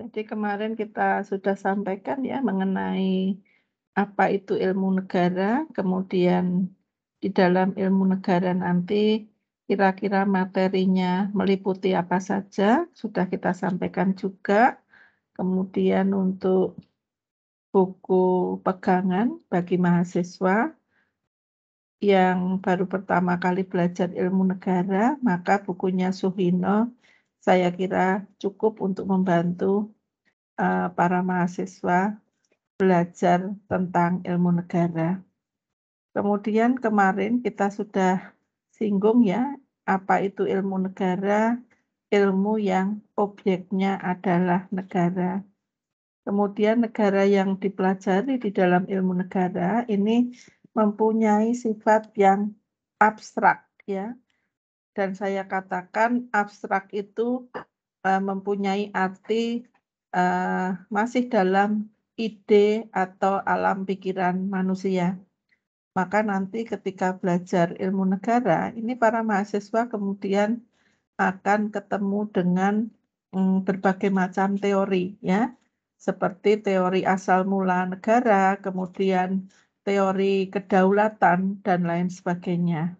Jadi kemarin kita sudah sampaikan ya mengenai apa itu ilmu negara, kemudian di dalam ilmu negara nanti kira-kira materinya meliputi apa saja, sudah kita sampaikan juga. Kemudian untuk buku pegangan bagi mahasiswa yang baru pertama kali belajar ilmu negara, maka bukunya Suhino saya kira cukup untuk membantu uh, para mahasiswa belajar tentang ilmu negara. Kemudian kemarin kita sudah singgung ya apa itu ilmu negara, ilmu yang objeknya adalah negara. Kemudian negara yang dipelajari di dalam ilmu negara ini mempunyai sifat yang abstrak ya dan saya katakan abstrak itu uh, mempunyai arti uh, masih dalam ide atau alam pikiran manusia. Maka nanti ketika belajar ilmu negara, ini para mahasiswa kemudian akan ketemu dengan mm, berbagai macam teori ya, seperti teori asal mula negara, kemudian teori kedaulatan dan lain sebagainya.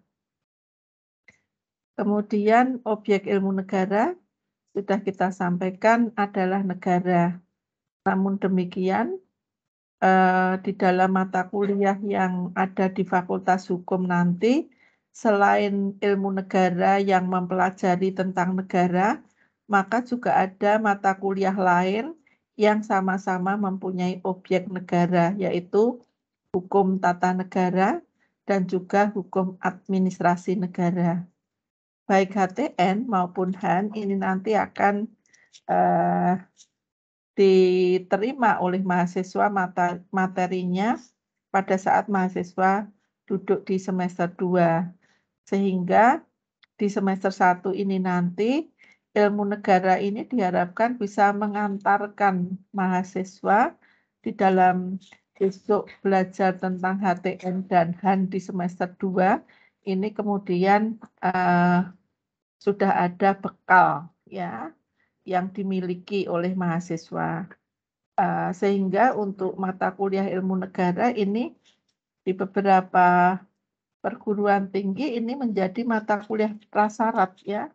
Kemudian objek ilmu negara sudah kita sampaikan adalah negara. Namun demikian, eh, di dalam mata kuliah yang ada di Fakultas Hukum nanti, selain ilmu negara yang mempelajari tentang negara, maka juga ada mata kuliah lain yang sama-sama mempunyai objek negara, yaitu hukum tata negara dan juga hukum administrasi negara baik HTN maupun HAN ini nanti akan uh, diterima oleh mahasiswa materinya pada saat mahasiswa duduk di semester 2. Sehingga di semester 1 ini nanti ilmu negara ini diharapkan bisa mengantarkan mahasiswa di dalam besok belajar tentang HTN dan HAN di semester 2 ini kemudian uh, sudah ada bekal ya yang dimiliki oleh mahasiswa. Eh, sehingga untuk mata kuliah ilmu negara ini di beberapa perguruan tinggi ini menjadi mata kuliah prasyarat ya.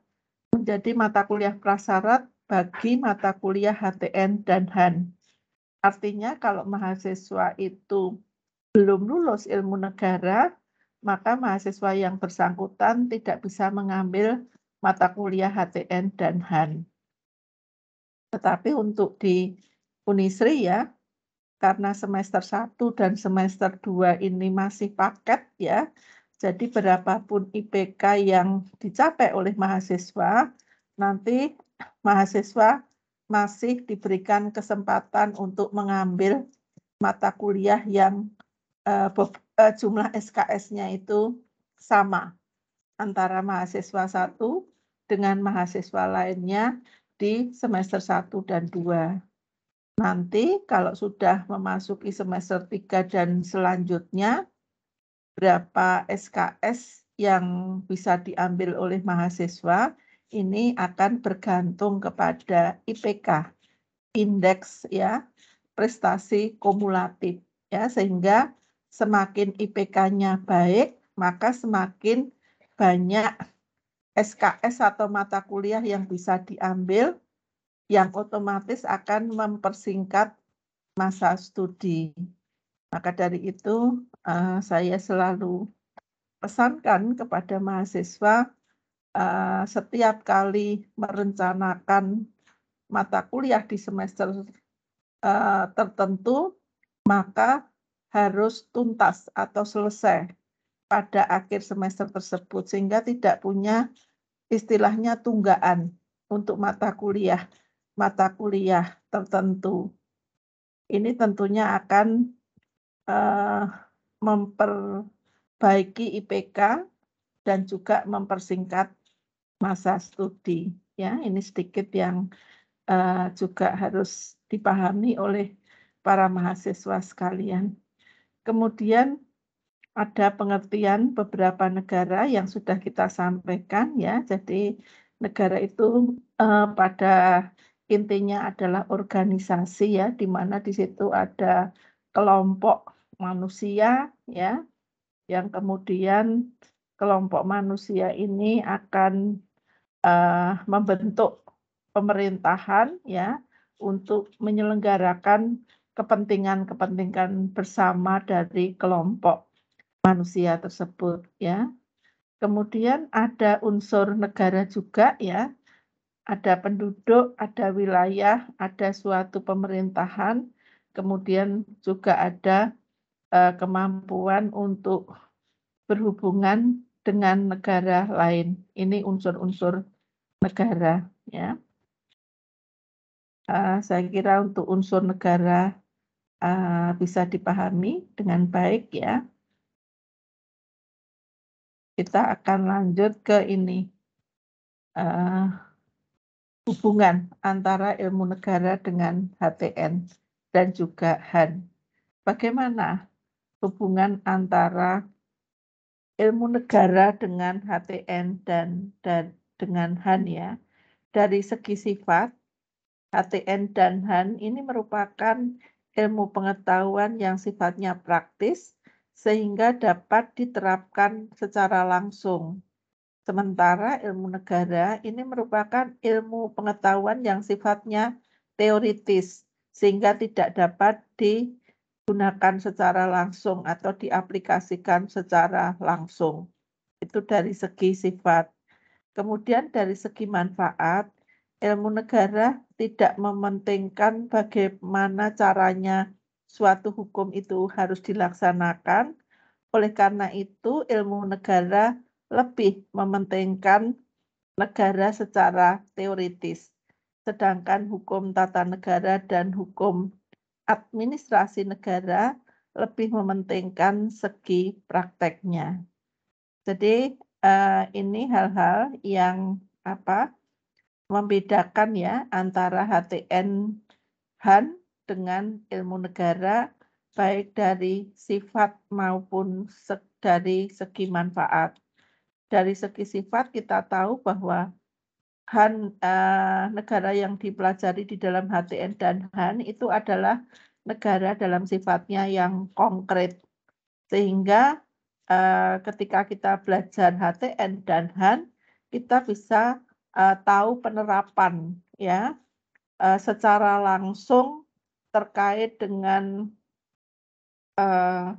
Menjadi mata kuliah prasyarat bagi mata kuliah HTN dan HAN. Artinya kalau mahasiswa itu belum lulus ilmu negara, maka mahasiswa yang bersangkutan tidak bisa mengambil mata kuliah HTN dan HAN. Tetapi untuk di Unisri ya, karena semester 1 dan semester 2 ini masih paket ya, jadi berapapun IPK yang dicapai oleh mahasiswa, nanti mahasiswa masih diberikan kesempatan untuk mengambil mata kuliah yang uh, jumlah SKS-nya itu sama antara mahasiswa satu dengan mahasiswa lainnya di semester 1 dan 2. Nanti kalau sudah memasuki semester 3 dan selanjutnya, berapa SKS yang bisa diambil oleh mahasiswa ini akan bergantung kepada IPK, indeks ya, prestasi kumulatif ya, sehingga semakin IPK-nya baik, maka semakin banyak SKS atau mata kuliah yang bisa diambil yang otomatis akan mempersingkat masa studi. Maka dari itu uh, saya selalu pesankan kepada mahasiswa uh, setiap kali merencanakan mata kuliah di semester uh, tertentu maka harus tuntas atau selesai pada akhir semester tersebut sehingga tidak punya istilahnya tunggaan untuk mata kuliah mata kuliah tertentu. Ini tentunya akan uh, memperbaiki IPK dan juga mempersingkat masa studi. Ya, ini sedikit yang uh, juga harus dipahami oleh para mahasiswa sekalian. Kemudian ada pengertian beberapa negara yang sudah kita sampaikan ya. Jadi negara itu eh, pada intinya adalah organisasi ya di mana di situ ada kelompok manusia ya yang kemudian kelompok manusia ini akan eh, membentuk pemerintahan ya untuk menyelenggarakan kepentingan-kepentingan bersama dari kelompok manusia tersebut ya. Kemudian ada unsur negara juga ya. Ada penduduk, ada wilayah, ada suatu pemerintahan, kemudian juga ada uh, kemampuan untuk berhubungan dengan negara lain. Ini unsur-unsur negara ya. Uh, saya kira untuk unsur negara uh, bisa dipahami dengan baik ya kita akan lanjut ke ini uh, hubungan antara ilmu negara dengan HTN dan juga HAN. Bagaimana hubungan antara ilmu negara dengan HTN dan dan dengan HAN ya? Dari segi sifat, HTN dan HAN ini merupakan ilmu pengetahuan yang sifatnya praktis sehingga dapat diterapkan secara langsung. Sementara ilmu negara ini merupakan ilmu pengetahuan yang sifatnya teoritis, sehingga tidak dapat digunakan secara langsung atau diaplikasikan secara langsung. Itu dari segi sifat. Kemudian dari segi manfaat, ilmu negara tidak mementingkan bagaimana caranya suatu hukum itu harus dilaksanakan. Oleh karena itu, ilmu negara lebih mementingkan negara secara teoritis, sedangkan hukum tata negara dan hukum administrasi negara lebih mementingkan segi prakteknya. Jadi eh, ini hal-hal yang apa membedakan ya antara HTN HAN dengan ilmu negara baik dari sifat maupun se dari segi manfaat. Dari segi sifat kita tahu bahwa Han eh, negara yang dipelajari di dalam HTN dan Han itu adalah negara dalam sifatnya yang konkret. Sehingga eh, ketika kita belajar HTN dan Han kita bisa eh, tahu penerapan ya eh, secara langsung terkait dengan uh,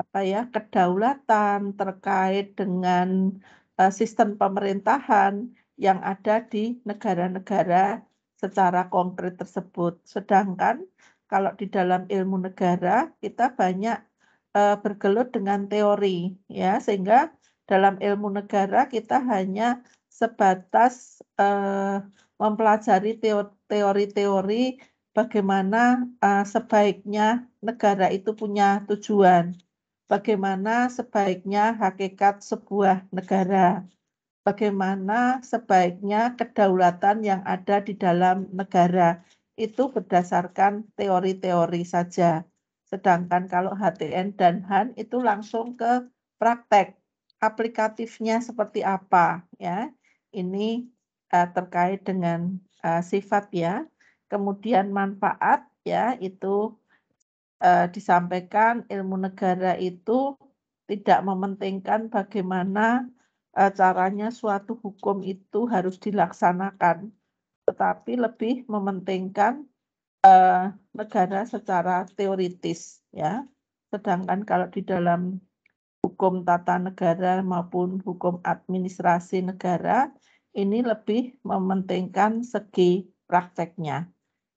apa ya kedaulatan terkait dengan uh, sistem pemerintahan yang ada di negara-negara secara konkret tersebut. Sedangkan kalau di dalam ilmu negara kita banyak uh, bergelut dengan teori ya sehingga dalam ilmu negara kita hanya sebatas uh, mempelajari teori-teori bagaimana uh, sebaiknya negara itu punya tujuan, bagaimana sebaiknya hakikat sebuah negara, bagaimana sebaiknya kedaulatan yang ada di dalam negara. Itu berdasarkan teori-teori saja. Sedangkan kalau HTN dan HAN itu langsung ke praktek. Aplikatifnya seperti apa ya? Ini uh, terkait dengan uh, sifat ya. Kemudian manfaat ya itu eh, disampaikan ilmu negara itu tidak mementingkan bagaimana eh, caranya suatu hukum itu harus dilaksanakan, tetapi lebih mementingkan eh, negara secara teoritis ya. Sedangkan kalau di dalam hukum tata negara maupun hukum administrasi negara ini lebih mementingkan segi prakteknya.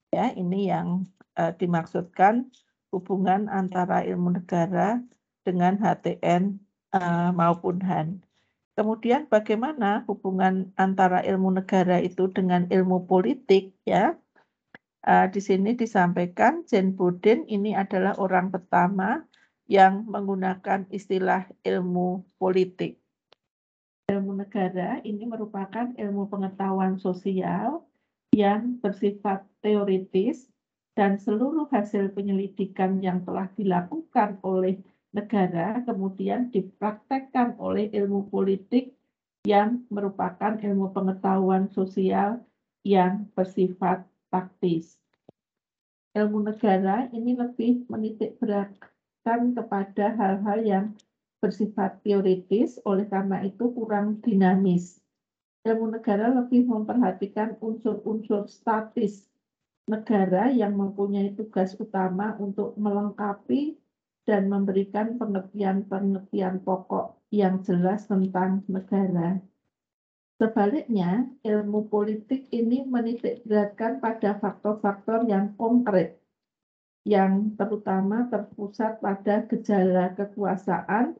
Ya, ini yang uh, dimaksudkan hubungan antara ilmu negara dengan HTN uh, eh, maupun HAN. Kemudian bagaimana hubungan antara ilmu negara itu dengan ilmu politik ya? Uh, di sini disampaikan Jen Budin ini adalah orang pertama yang menggunakan istilah ilmu politik. Ilmu negara ini merupakan ilmu pengetahuan sosial yang bersifat teoritis dan seluruh hasil penyelidikan yang telah dilakukan oleh negara kemudian dipraktekkan oleh ilmu politik yang merupakan ilmu pengetahuan sosial yang bersifat praktis. Ilmu negara ini lebih menitik beratkan kepada hal-hal yang bersifat teoritis, oleh karena itu kurang dinamis ilmu negara lebih memperhatikan unsur-unsur statis negara yang mempunyai tugas utama untuk melengkapi dan memberikan pengertian-pengertian pokok yang jelas tentang negara. Sebaliknya, ilmu politik ini menitik pada faktor-faktor yang konkret, yang terutama terpusat pada gejala kekuasaan,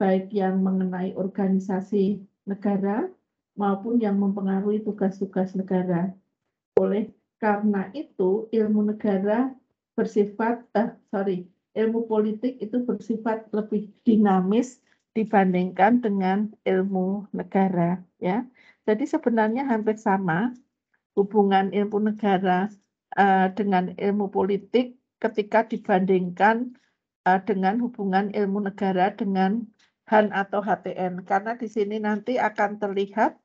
baik yang mengenai organisasi negara maupun yang mempengaruhi tugas-tugas negara. Oleh karena itu, ilmu negara bersifat, eh, sorry, ilmu politik itu bersifat lebih dinamis dibandingkan dengan ilmu negara. Ya, jadi sebenarnya hampir sama hubungan ilmu negara eh, dengan ilmu politik ketika dibandingkan eh, dengan hubungan ilmu negara dengan HAN atau HTN karena di sini nanti akan terlihat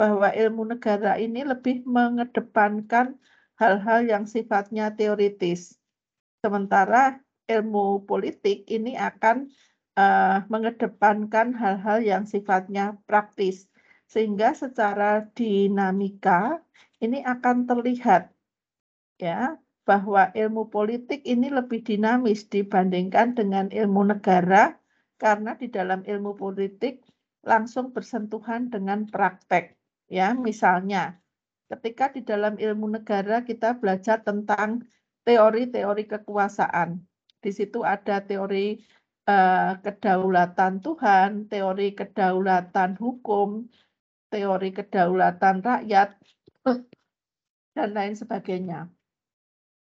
bahwa ilmu negara ini lebih mengedepankan hal-hal yang sifatnya teoritis. Sementara ilmu politik ini akan uh, mengedepankan hal-hal yang sifatnya praktis. Sehingga secara dinamika ini akan terlihat ya bahwa ilmu politik ini lebih dinamis dibandingkan dengan ilmu negara karena di dalam ilmu politik langsung bersentuhan dengan praktek Ya, misalnya ketika di dalam ilmu negara kita belajar tentang teori-teori kekuasaan. Di situ ada teori eh, kedaulatan Tuhan, teori kedaulatan hukum, teori kedaulatan rakyat, dan lain sebagainya.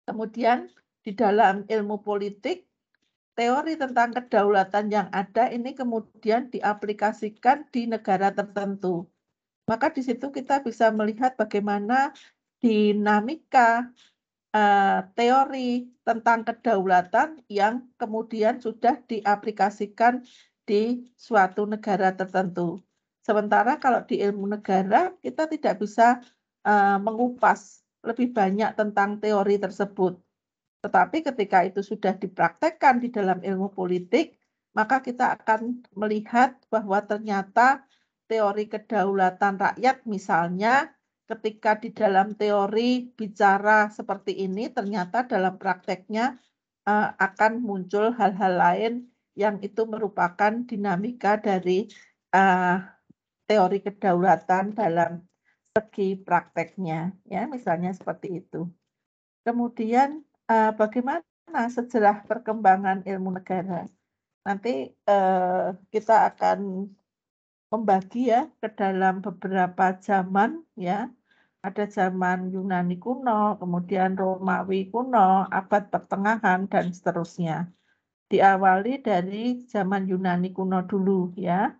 Kemudian di dalam ilmu politik, teori tentang kedaulatan yang ada ini kemudian diaplikasikan di negara tertentu. Maka di situ kita bisa melihat bagaimana dinamika eh, teori tentang kedaulatan yang kemudian sudah diaplikasikan di suatu negara tertentu. Sementara kalau di ilmu negara kita tidak bisa eh, mengupas lebih banyak tentang teori tersebut. Tetapi ketika itu sudah dipraktekkan di dalam ilmu politik, maka kita akan melihat bahwa ternyata teori kedaulatan rakyat misalnya ketika di dalam teori bicara seperti ini ternyata dalam prakteknya eh, akan muncul hal-hal lain yang itu merupakan dinamika dari eh, teori kedaulatan dalam segi prakteknya ya misalnya seperti itu kemudian uh, bagaimana sejarah perkembangan ilmu negara nanti uh, kita akan membagi ya ke dalam beberapa zaman ya. Ada zaman Yunani kuno, kemudian Romawi kuno, abad pertengahan dan seterusnya. Diawali dari zaman Yunani kuno dulu ya.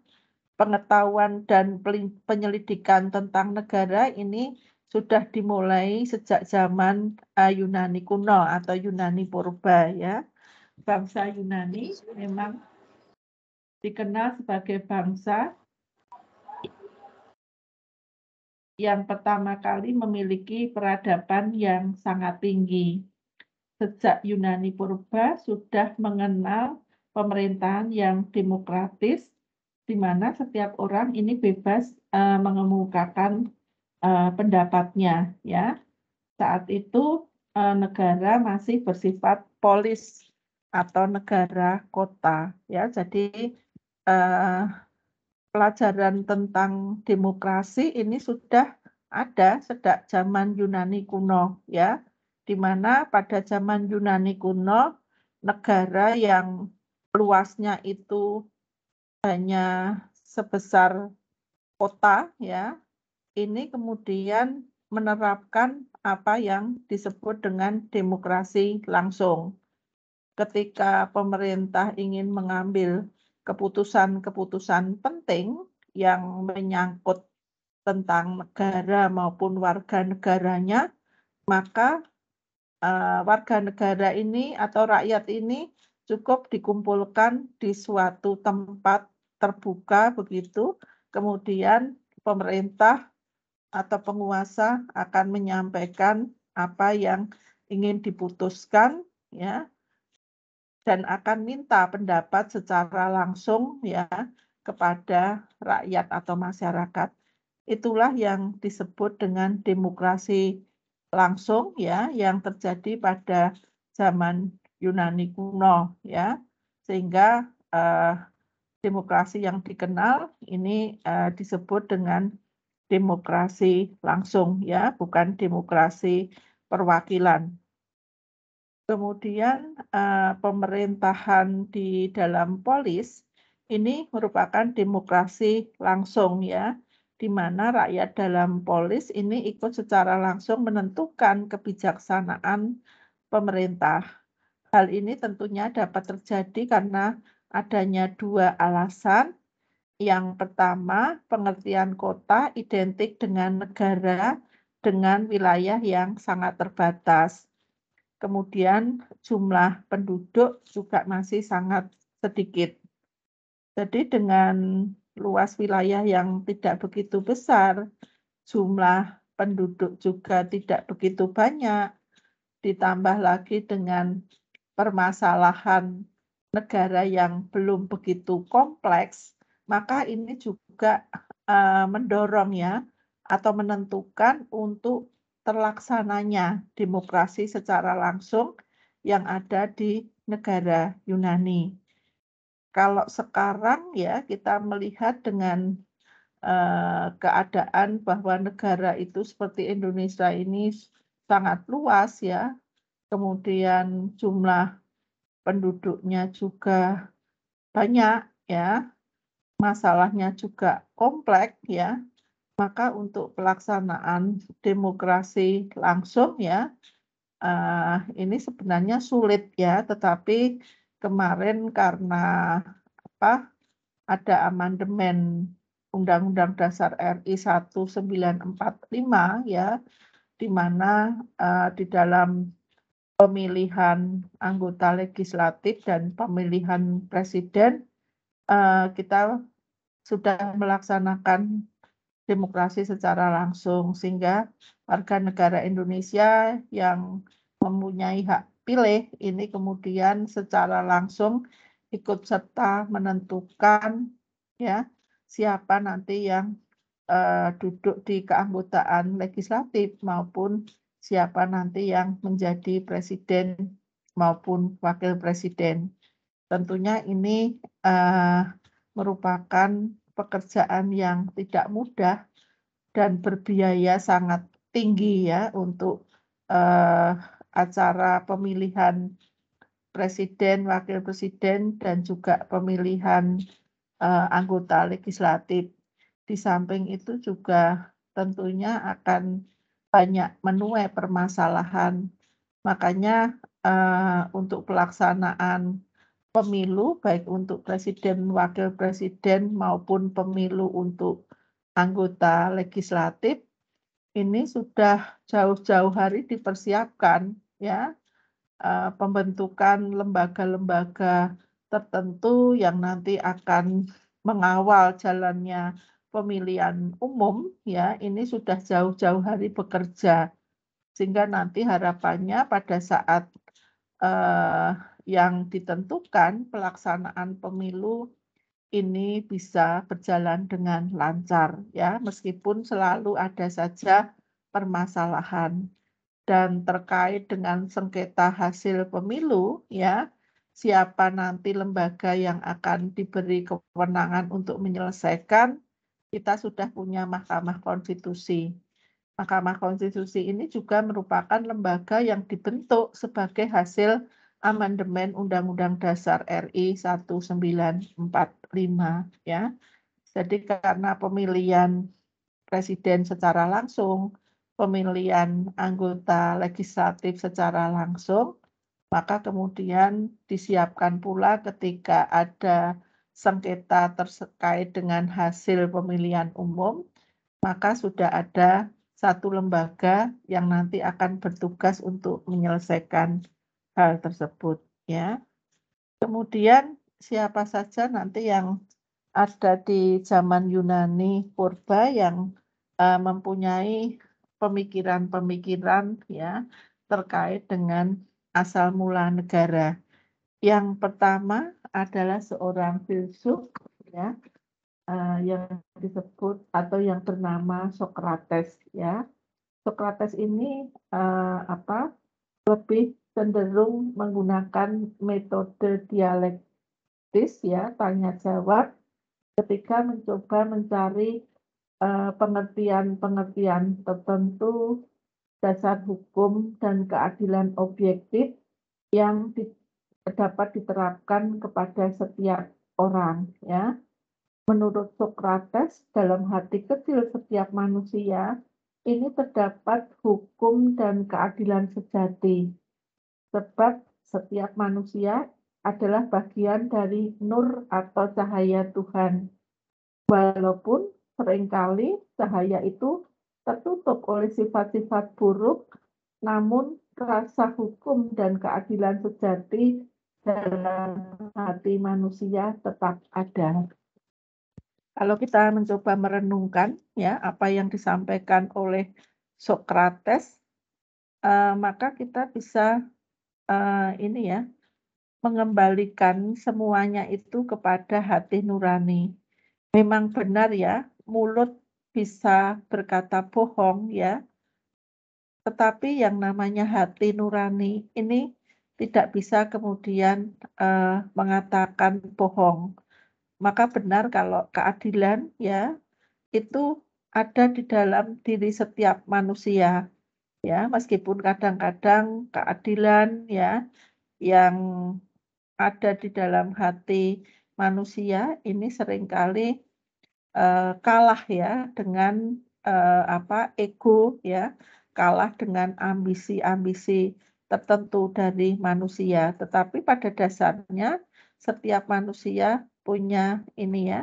Pengetahuan dan penyelidikan tentang negara ini sudah dimulai sejak zaman eh, Yunani kuno atau Yunani purba ya. Bangsa Yunani memang dikenal sebagai bangsa yang pertama kali memiliki peradaban yang sangat tinggi. Sejak Yunani purba sudah mengenal pemerintahan yang demokratis, di mana setiap orang ini bebas uh, mengemukakan uh, pendapatnya. Ya, saat itu uh, negara masih bersifat polis atau negara kota. Ya, jadi uh, pelajaran tentang demokrasi ini sudah ada sejak zaman Yunani kuno ya di mana pada zaman Yunani kuno negara yang luasnya itu hanya sebesar kota ya ini kemudian menerapkan apa yang disebut dengan demokrasi langsung ketika pemerintah ingin mengambil keputusan-keputusan penting yang menyangkut tentang negara maupun warga negaranya, maka uh, warga negara ini atau rakyat ini cukup dikumpulkan di suatu tempat terbuka begitu, kemudian pemerintah atau penguasa akan menyampaikan apa yang ingin diputuskan ya dan akan minta pendapat secara langsung ya kepada rakyat atau masyarakat. Itulah yang disebut dengan demokrasi langsung ya yang terjadi pada zaman Yunani kuno ya. Sehingga eh, demokrasi yang dikenal ini eh, disebut dengan demokrasi langsung ya, bukan demokrasi perwakilan. Kemudian eh, pemerintahan di dalam polis ini merupakan demokrasi langsung ya, di mana rakyat dalam polis ini ikut secara langsung menentukan kebijaksanaan pemerintah. Hal ini tentunya dapat terjadi karena adanya dua alasan. Yang pertama, pengertian kota identik dengan negara dengan wilayah yang sangat terbatas kemudian jumlah penduduk juga masih sangat sedikit. Jadi dengan luas wilayah yang tidak begitu besar, jumlah penduduk juga tidak begitu banyak, ditambah lagi dengan permasalahan negara yang belum begitu kompleks, maka ini juga uh, mendorong ya atau menentukan untuk terlaksananya demokrasi secara langsung yang ada di negara Yunani. Kalau sekarang ya kita melihat dengan eh, keadaan bahwa negara itu seperti Indonesia ini sangat luas ya, kemudian jumlah penduduknya juga banyak ya, masalahnya juga kompleks ya maka untuk pelaksanaan demokrasi langsung ya uh, ini sebenarnya sulit ya tetapi kemarin karena apa ada amandemen Undang-Undang Dasar RI 1945 ya di mana uh, di dalam pemilihan anggota legislatif dan pemilihan presiden uh, kita sudah melaksanakan demokrasi secara langsung sehingga warga negara Indonesia yang mempunyai hak pilih ini kemudian secara langsung ikut serta menentukan ya siapa nanti yang uh, duduk di keanggotaan legislatif maupun siapa nanti yang menjadi presiden maupun wakil presiden. Tentunya ini uh, merupakan pekerjaan yang tidak mudah dan berbiaya sangat tinggi ya untuk uh, acara pemilihan presiden, wakil presiden dan juga pemilihan uh, anggota legislatif. Di samping itu juga tentunya akan banyak menuai permasalahan. Makanya uh, untuk pelaksanaan pemilu baik untuk presiden, wakil presiden maupun pemilu untuk anggota legislatif ini sudah jauh-jauh hari dipersiapkan ya e, pembentukan lembaga-lembaga tertentu yang nanti akan mengawal jalannya pemilihan umum ya ini sudah jauh-jauh hari bekerja sehingga nanti harapannya pada saat eh, yang ditentukan pelaksanaan pemilu ini bisa berjalan dengan lancar ya meskipun selalu ada saja permasalahan dan terkait dengan sengketa hasil pemilu ya siapa nanti lembaga yang akan diberi kewenangan untuk menyelesaikan kita sudah punya Mahkamah Konstitusi Mahkamah Konstitusi ini juga merupakan lembaga yang dibentuk sebagai hasil amandemen Undang-Undang Dasar RI 1945 ya. Jadi karena pemilihan presiden secara langsung, pemilihan anggota legislatif secara langsung, maka kemudian disiapkan pula ketika ada sengketa terkait dengan hasil pemilihan umum, maka sudah ada satu lembaga yang nanti akan bertugas untuk menyelesaikan hal tersebut ya. Kemudian siapa saja nanti yang ada di zaman Yunani purba yang uh, mempunyai pemikiran-pemikiran ya terkait dengan asal mula negara. Yang pertama adalah seorang filsuf ya uh, yang disebut atau yang bernama Socrates ya. Socrates ini uh, apa lebih cenderung menggunakan metode dialektis ya tanya jawab ketika mencoba mencari eh, pengertian-pengertian uh, tertentu dasar hukum dan keadilan objektif yang di, dapat diterapkan kepada setiap orang ya menurut Sokrates dalam hati kecil setiap manusia ini terdapat hukum dan keadilan sejati sebab setiap manusia adalah bagian dari nur atau cahaya Tuhan. Walaupun seringkali cahaya itu tertutup oleh sifat-sifat buruk, namun rasa hukum dan keadilan sejati dalam hati manusia tetap ada. Kalau kita mencoba merenungkan ya apa yang disampaikan oleh Sokrates, eh, maka kita bisa uh, ini ya, mengembalikan semuanya itu kepada hati nurani. Memang benar ya, mulut bisa berkata bohong ya. Tetapi yang namanya hati nurani ini tidak bisa kemudian, uh, mengatakan bohong. Maka benar kalau keadilan ya, itu ada di dalam diri setiap manusia ya meskipun kadang-kadang keadilan ya yang ada di dalam hati manusia ini seringkali uh, kalah ya dengan uh, apa ego ya kalah dengan ambisi-ambisi tertentu dari manusia tetapi pada dasarnya setiap manusia punya ini ya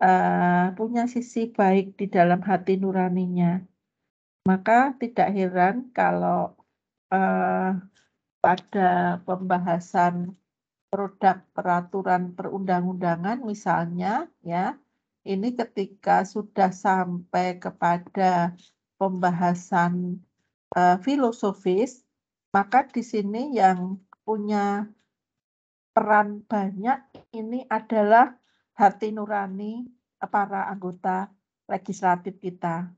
uh, punya sisi baik di dalam hati nuraninya maka tidak heran kalau eh, pada pembahasan produk peraturan perundang-undangan misalnya ya ini ketika sudah sampai kepada pembahasan eh, filosofis maka di sini yang punya peran banyak ini adalah hati nurani para anggota legislatif kita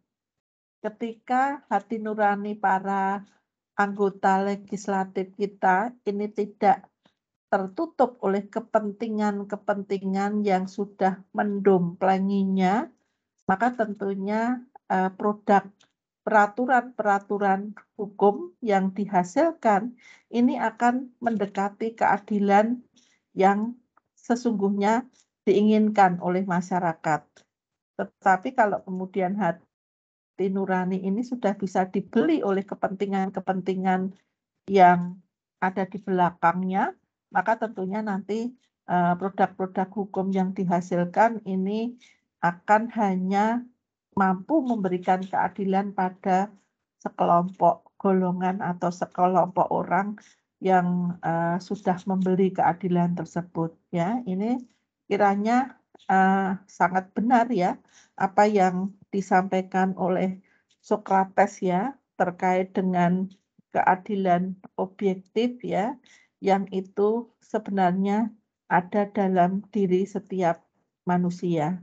ketika hati nurani para anggota legislatif kita ini tidak tertutup oleh kepentingan-kepentingan yang sudah mendomplenginya, maka tentunya e, produk peraturan-peraturan hukum yang dihasilkan ini akan mendekati keadilan yang sesungguhnya diinginkan oleh masyarakat. Tetapi kalau kemudian hati hati nurani ini sudah bisa dibeli oleh kepentingan-kepentingan yang ada di belakangnya, maka tentunya nanti eh, produk-produk hukum yang dihasilkan ini akan hanya mampu memberikan keadilan pada sekelompok golongan atau sekelompok orang yang uh, sudah membeli keadilan tersebut ya ini kiranya uh, sangat benar ya apa yang disampaikan oleh Sokrates ya terkait dengan keadilan objektif ya yang itu sebenarnya ada dalam diri setiap manusia.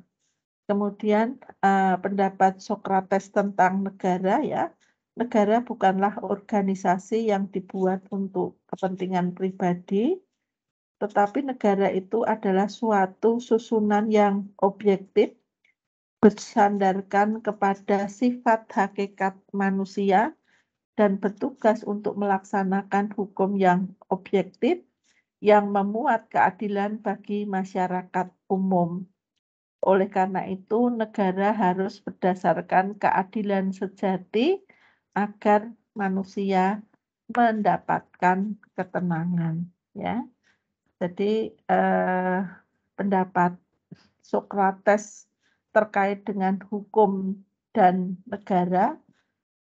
Kemudian eh, pendapat Sokrates tentang negara ya, negara bukanlah organisasi yang dibuat untuk kepentingan pribadi, tetapi negara itu adalah suatu susunan yang objektif bersandarkan kepada sifat hakikat manusia dan bertugas untuk melaksanakan hukum yang objektif yang memuat keadilan bagi masyarakat umum. Oleh karena itu, negara harus berdasarkan keadilan sejati agar manusia mendapatkan ketenangan ya. Jadi eh, pendapat Sokrates terkait dengan hukum dan negara,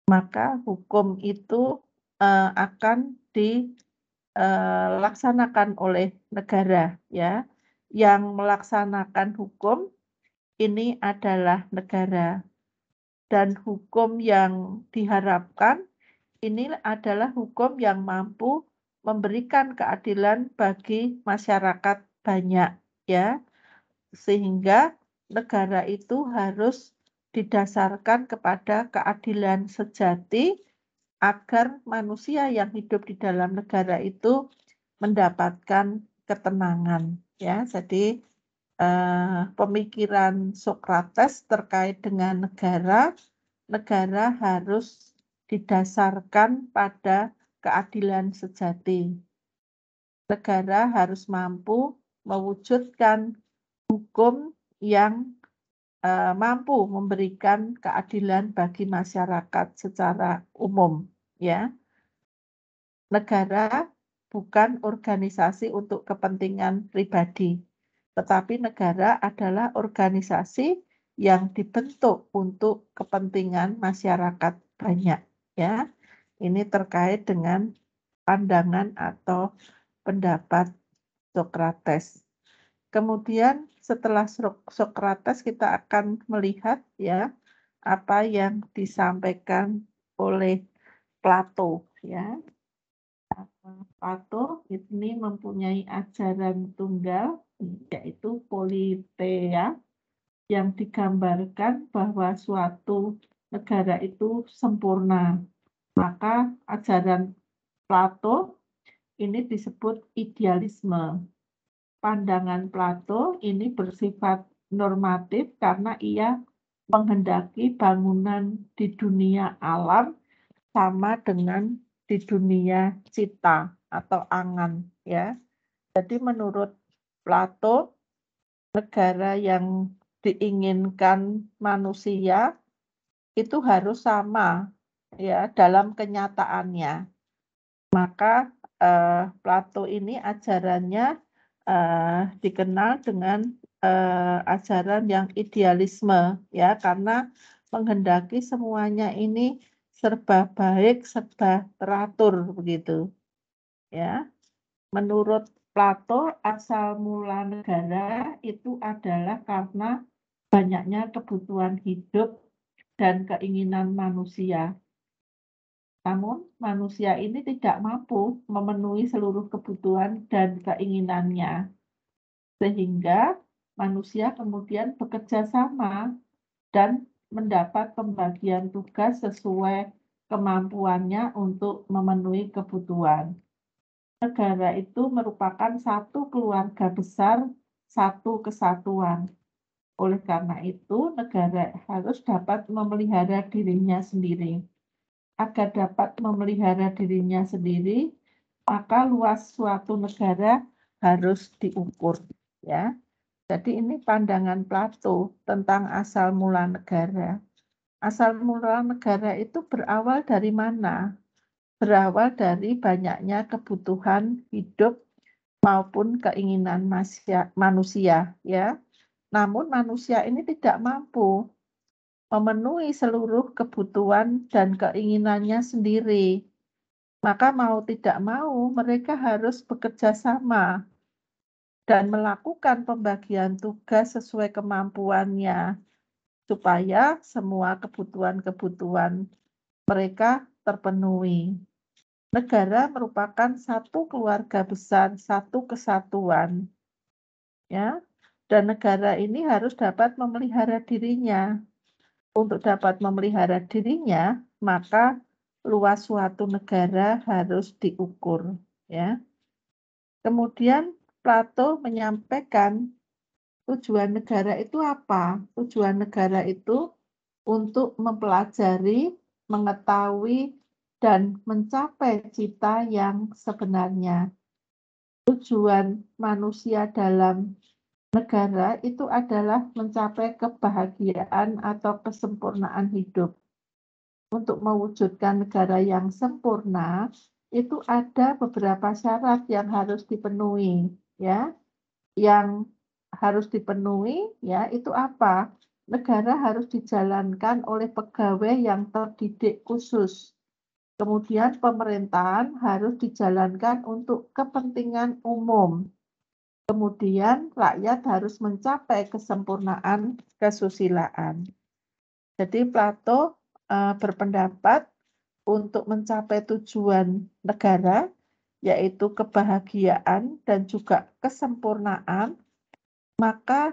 maka hukum itu uh, akan dilaksanakan eh, oleh negara ya. Yang melaksanakan hukum ini adalah negara dan hukum yang diharapkan ini adalah hukum yang mampu memberikan keadilan bagi masyarakat banyak ya sehingga negara itu harus didasarkan kepada keadilan sejati agar manusia yang hidup di dalam negara itu mendapatkan ketenangan ya jadi eh, pemikiran Sokrates terkait dengan negara negara harus didasarkan pada keadilan sejati negara harus mampu mewujudkan hukum yang eh, mampu memberikan keadilan bagi masyarakat secara umum ya. Negara bukan organisasi untuk kepentingan pribadi, tetapi negara adalah organisasi yang dibentuk untuk kepentingan masyarakat banyak ya. Ini terkait dengan pandangan atau pendapat Sokrates. Kemudian setelah Sokrates kita akan melihat ya apa yang disampaikan oleh Plato ya. Plato ini mempunyai ajaran tunggal yaitu politea yang digambarkan bahwa suatu negara itu sempurna. Maka ajaran Plato ini disebut idealisme pandangan Plato ini bersifat normatif karena ia menghendaki bangunan di dunia alam sama dengan di dunia cita atau angan ya. Jadi menurut Plato negara yang diinginkan manusia itu harus sama ya dalam kenyataannya. Maka eh, Plato ini ajarannya uh, dikenal dengan uh, ajaran yang idealisme ya karena menghendaki semuanya ini serba baik, serba teratur begitu. Ya. Menurut Plato, asal mula negara itu adalah karena banyaknya kebutuhan hidup dan keinginan manusia. Namun, manusia ini tidak mampu memenuhi seluruh kebutuhan dan keinginannya. Sehingga manusia kemudian bekerja sama dan mendapat pembagian tugas sesuai kemampuannya untuk memenuhi kebutuhan. Negara itu merupakan satu keluarga besar, satu kesatuan. Oleh karena itu, negara harus dapat memelihara dirinya sendiri agar dapat memelihara dirinya sendiri, maka luas suatu negara harus diukur. Ya, jadi ini pandangan Plato tentang asal mula negara. Asal mula negara itu berawal dari mana? Berawal dari banyaknya kebutuhan hidup maupun keinginan manusia, ya. Namun manusia ini tidak mampu memenuhi seluruh kebutuhan dan keinginannya sendiri. Maka mau tidak mau mereka harus bekerja sama dan melakukan pembagian tugas sesuai kemampuannya supaya semua kebutuhan-kebutuhan mereka terpenuhi. Negara merupakan satu keluarga besar, satu kesatuan. Ya. Dan negara ini harus dapat memelihara dirinya untuk dapat memelihara dirinya, maka luas suatu negara harus diukur, ya. Kemudian Plato menyampaikan tujuan negara itu apa? Tujuan negara itu untuk mempelajari, mengetahui dan mencapai cita yang sebenarnya. Tujuan manusia dalam negara itu adalah mencapai kebahagiaan atau kesempurnaan hidup. Untuk mewujudkan negara yang sempurna, itu ada beberapa syarat yang harus dipenuhi, ya. Yang harus dipenuhi, ya, itu apa? Negara harus dijalankan oleh pegawai yang terdidik khusus. Kemudian pemerintahan harus dijalankan untuk kepentingan umum, Kemudian rakyat harus mencapai kesempurnaan kesusilaan. Jadi Plato uh, berpendapat untuk mencapai tujuan negara yaitu kebahagiaan dan juga kesempurnaan, maka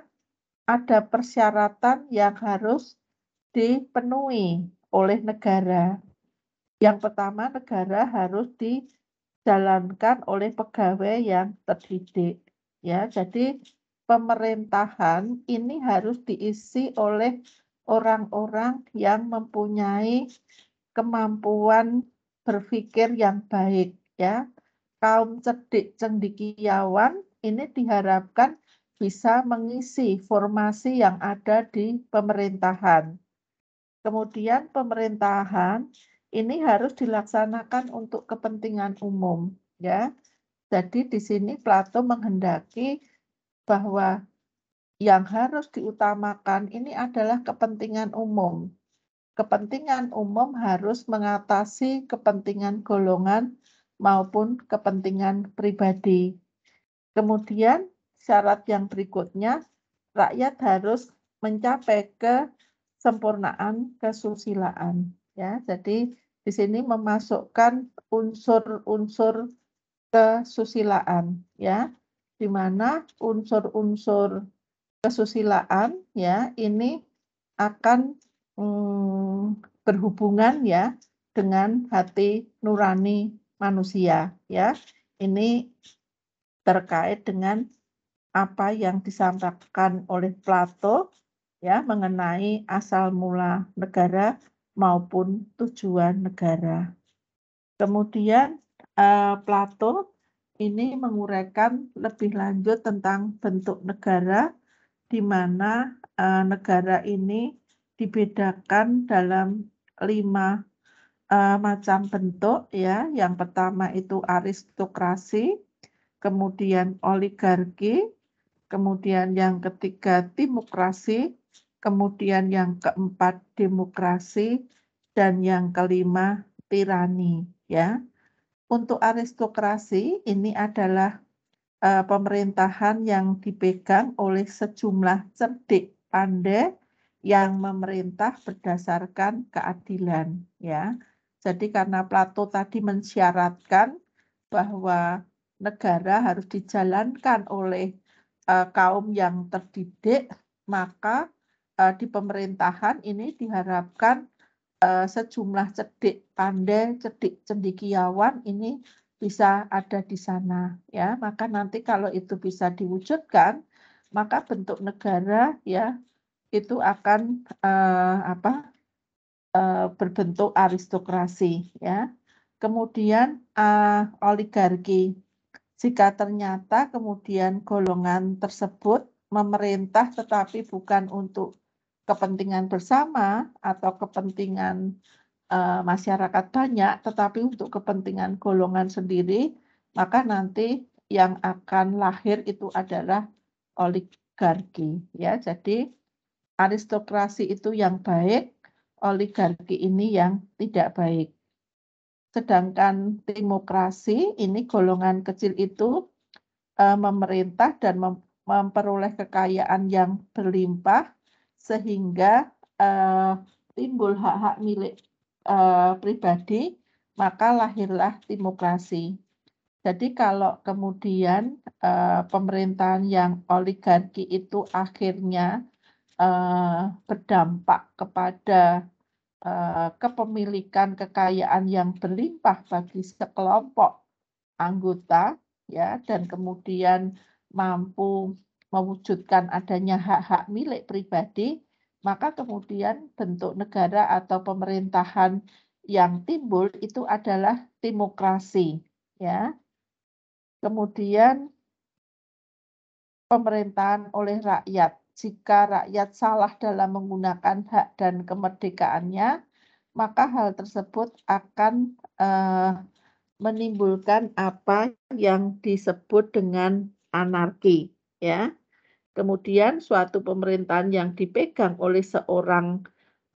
ada persyaratan yang harus dipenuhi oleh negara. Yang pertama, negara harus dijalankan oleh pegawai yang terdidik. Ya, jadi pemerintahan ini harus diisi oleh orang-orang yang mempunyai kemampuan berpikir yang baik ya. Kaum cerdik cendikiawan ini diharapkan bisa mengisi formasi yang ada di pemerintahan. Kemudian pemerintahan ini harus dilaksanakan untuk kepentingan umum ya. Jadi di sini Plato menghendaki bahwa yang harus diutamakan ini adalah kepentingan umum. Kepentingan umum harus mengatasi kepentingan golongan maupun kepentingan pribadi. Kemudian syarat yang berikutnya, rakyat harus mencapai kesempurnaan kesusilaan. Ya, jadi di sini memasukkan unsur-unsur kesusilaan ya di mana unsur-unsur kesusilaan ya ini akan mm, berhubungan ya dengan hati nurani manusia ya ini terkait dengan apa yang disampaikan oleh Plato ya mengenai asal mula negara maupun tujuan negara kemudian uh, Plato ini menguraikan lebih lanjut tentang bentuk negara, di mana uh, negara ini dibedakan dalam lima uh, macam bentuk ya. Yang pertama itu aristokrasi, kemudian oligarki, kemudian yang ketiga timokrasi, kemudian yang keempat demokrasi dan yang kelima tirani ya. Untuk aristokrasi ini adalah uh, pemerintahan yang dipegang oleh sejumlah cerdik pandai yang memerintah berdasarkan keadilan ya. Jadi karena Plato tadi mensyaratkan bahwa negara harus dijalankan oleh uh, kaum yang terdidik, maka uh, di pemerintahan ini diharapkan Eh, sejumlah cedik pandai, cedik cendikiawan ini bisa ada di sana ya. Maka nanti kalau itu bisa diwujudkan, maka bentuk negara ya itu akan uh, apa? Uh, berbentuk aristokrasi ya. Kemudian uh, oligarki. Jika ternyata kemudian golongan tersebut memerintah tetapi bukan untuk kepentingan bersama atau kepentingan uh, masyarakat banyak, tetapi untuk kepentingan golongan sendiri, maka nanti yang akan lahir itu adalah oligarki. Ya, jadi aristokrasi itu yang baik, oligarki ini yang tidak baik. Sedangkan demokrasi ini golongan kecil itu uh, memerintah dan mem memperoleh kekayaan yang berlimpah sehingga uh, timbul hak-hak milik uh, pribadi, maka lahirlah demokrasi. Jadi kalau kemudian uh, pemerintahan yang oligarki itu akhirnya uh, berdampak kepada uh, kepemilikan kekayaan yang berlimpah bagi sekelompok anggota, ya, dan kemudian mampu mewujudkan adanya hak-hak milik pribadi, maka kemudian bentuk negara atau pemerintahan yang timbul itu adalah demokrasi, ya. Kemudian pemerintahan oleh rakyat. Jika rakyat salah dalam menggunakan hak dan kemerdekaannya, maka hal tersebut akan eh, menimbulkan apa yang disebut dengan anarki, ya. Kemudian suatu pemerintahan yang dipegang oleh seorang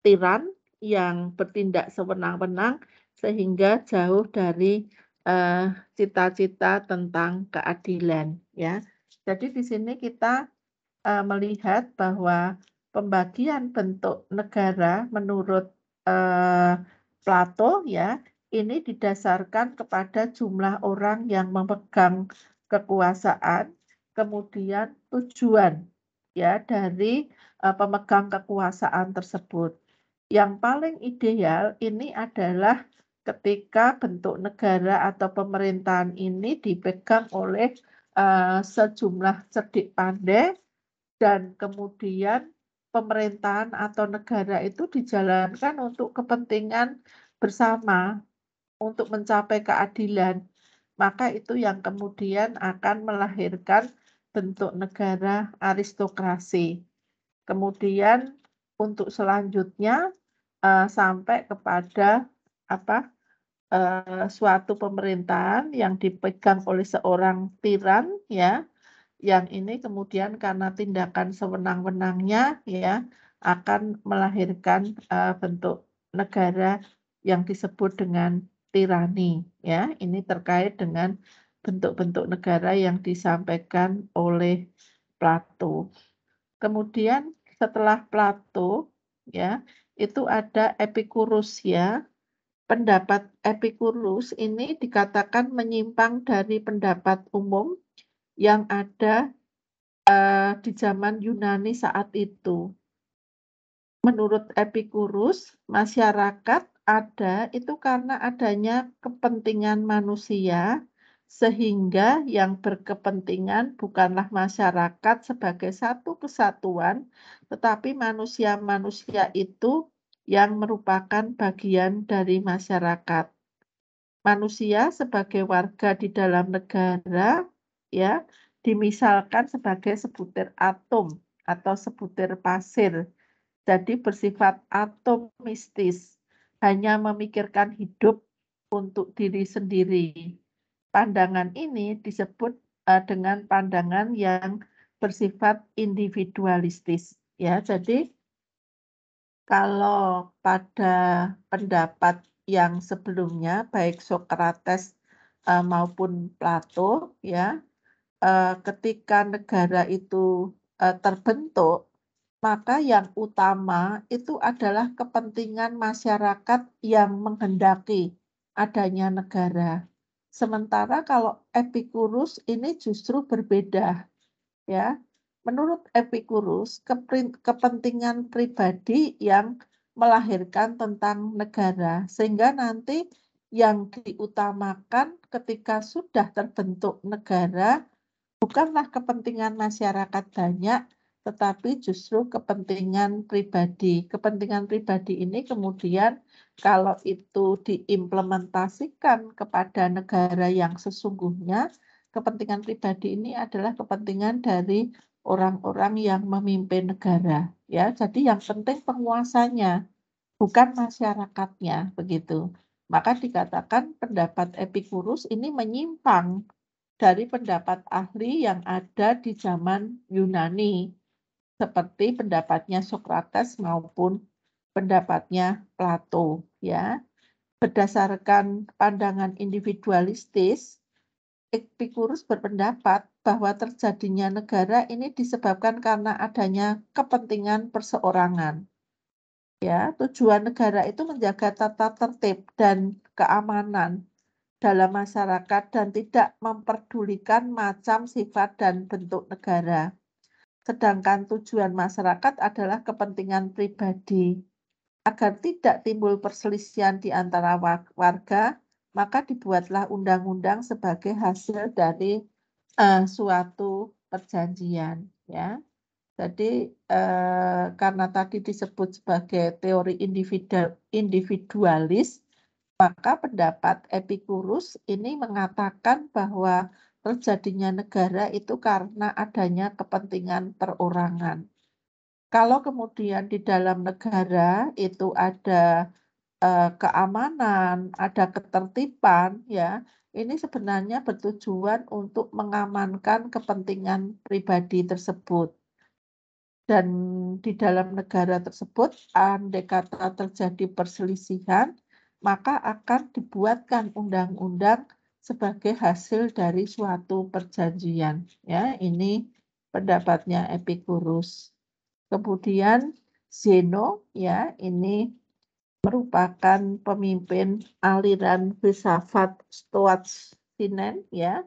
tiran yang bertindak sewenang-wenang sehingga jauh dari eh, cita-cita uh, tentang keadilan ya. Jadi di sini kita uh, melihat bahwa pembagian bentuk negara menurut uh, Plato ya ini didasarkan kepada jumlah orang yang memegang kekuasaan kemudian tujuan ya dari uh, pemegang kekuasaan tersebut. Yang paling ideal ini adalah ketika bentuk negara atau pemerintahan ini dipegang oleh uh, sejumlah cerdik pandai dan kemudian pemerintahan atau negara itu dijalankan untuk kepentingan bersama untuk mencapai keadilan maka itu yang kemudian akan melahirkan bentuk negara aristokrasi. Kemudian untuk selanjutnya eh, sampai kepada apa eh, suatu pemerintahan yang dipegang oleh seorang tiran ya yang ini kemudian karena tindakan sewenang-wenangnya ya akan melahirkan uh, bentuk negara yang disebut dengan tirani ya ini terkait dengan bentuk-bentuk negara yang disampaikan oleh Plato. Kemudian setelah Plato ya, itu ada Epikurus ya. Pendapat Epikurus ini dikatakan menyimpang dari pendapat umum yang ada uh, di zaman Yunani saat itu. Menurut Epikurus, masyarakat ada itu karena adanya kepentingan manusia sehingga yang berkepentingan bukanlah masyarakat sebagai satu kesatuan, tetapi manusia-manusia itu yang merupakan bagian dari masyarakat. Manusia sebagai warga di dalam negara ya dimisalkan sebagai sebutir atom atau sebutir pasir. Jadi bersifat atomistis, hanya memikirkan hidup untuk diri sendiri pandangan ini disebut uh, dengan pandangan yang bersifat individualistis ya. Jadi kalau pada pendapat yang sebelumnya baik Socrates uh, maupun Plato ya uh, ketika negara itu uh, terbentuk maka yang utama itu adalah kepentingan masyarakat yang menghendaki adanya negara Sementara kalau Epikurus ini justru berbeda. Ya. Menurut Epikurus, kepentingan pribadi yang melahirkan tentang negara sehingga nanti yang diutamakan ketika sudah terbentuk negara bukanlah kepentingan masyarakat banyak tetapi justru kepentingan pribadi. Kepentingan pribadi ini kemudian kalau itu diimplementasikan kepada negara yang sesungguhnya, kepentingan pribadi ini adalah kepentingan dari orang-orang yang memimpin negara ya jadi yang penting penguasanya bukan masyarakatnya begitu maka dikatakan pendapat Epikurus ini menyimpang dari pendapat ahli yang ada di zaman Yunani seperti pendapatnya Sokrates maupun pendapatnya Plato ya. Berdasarkan pandangan individualistis, Epicurus berpendapat bahwa terjadinya negara ini disebabkan karena adanya kepentingan perseorangan. Ya, tujuan negara itu menjaga tata tertib dan keamanan dalam masyarakat dan tidak memperdulikan macam sifat dan bentuk negara. Sedangkan tujuan masyarakat adalah kepentingan pribadi. Agar tidak timbul perselisihan di antara warga, maka dibuatlah undang-undang sebagai hasil dari uh, suatu perjanjian. Ya, jadi uh, karena tadi disebut sebagai teori individual, individualis, maka pendapat Epikurus ini mengatakan bahwa terjadinya negara itu karena adanya kepentingan perorangan. Kalau kemudian di dalam negara itu ada eh, keamanan, ada ketertiban, ya, ini sebenarnya bertujuan untuk mengamankan kepentingan pribadi tersebut. Dan di dalam negara tersebut, andai kata terjadi perselisihan, maka akan dibuatkan undang-undang sebagai hasil dari suatu perjanjian. Ya, ini pendapatnya Epikurus. Kemudian Zeno ya ini merupakan pemimpin aliran filsafat Stoatsinen ya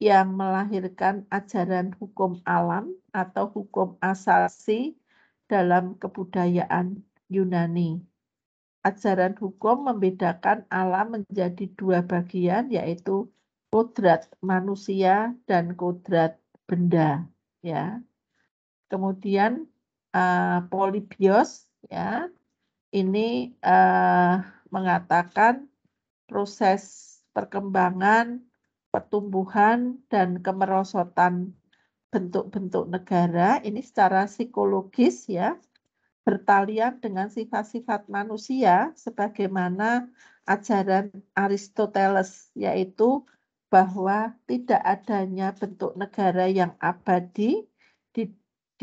yang melahirkan ajaran hukum alam atau hukum asasi dalam kebudayaan Yunani. Ajaran hukum membedakan alam menjadi dua bagian yaitu kodrat manusia dan kodrat benda ya. Kemudian Eh, Polybios ya ini uh, mengatakan proses perkembangan pertumbuhan dan kemerosotan bentuk-bentuk negara ini secara psikologis ya bertalian dengan sifat-sifat manusia sebagaimana ajaran Aristoteles yaitu bahwa tidak adanya bentuk negara yang abadi di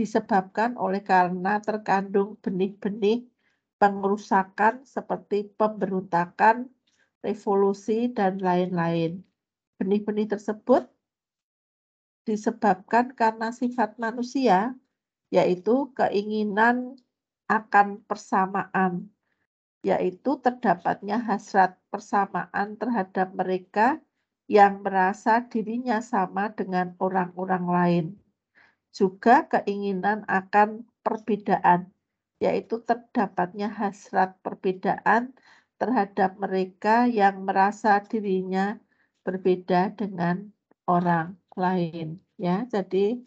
disebabkan oleh karena terkandung benih-benih pengrusakan seperti pemberontakan, revolusi, dan lain-lain. Benih-benih tersebut disebabkan karena sifat manusia, yaitu keinginan akan persamaan, yaitu terdapatnya hasrat persamaan terhadap mereka yang merasa dirinya sama dengan orang-orang lain juga keinginan akan perbedaan, yaitu terdapatnya hasrat perbedaan terhadap mereka yang merasa dirinya berbeda dengan orang lain. Ya, jadi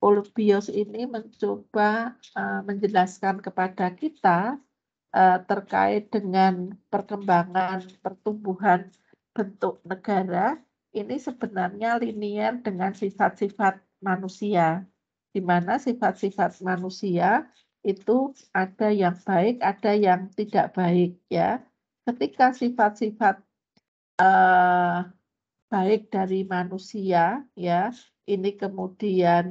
Polbios ini mencoba uh, menjelaskan kepada kita uh, terkait dengan perkembangan pertumbuhan bentuk negara ini sebenarnya linier dengan sifat-sifat manusia di mana sifat-sifat manusia itu ada yang baik, ada yang tidak baik ya. Ketika sifat-sifat eh, baik dari manusia ya, ini kemudian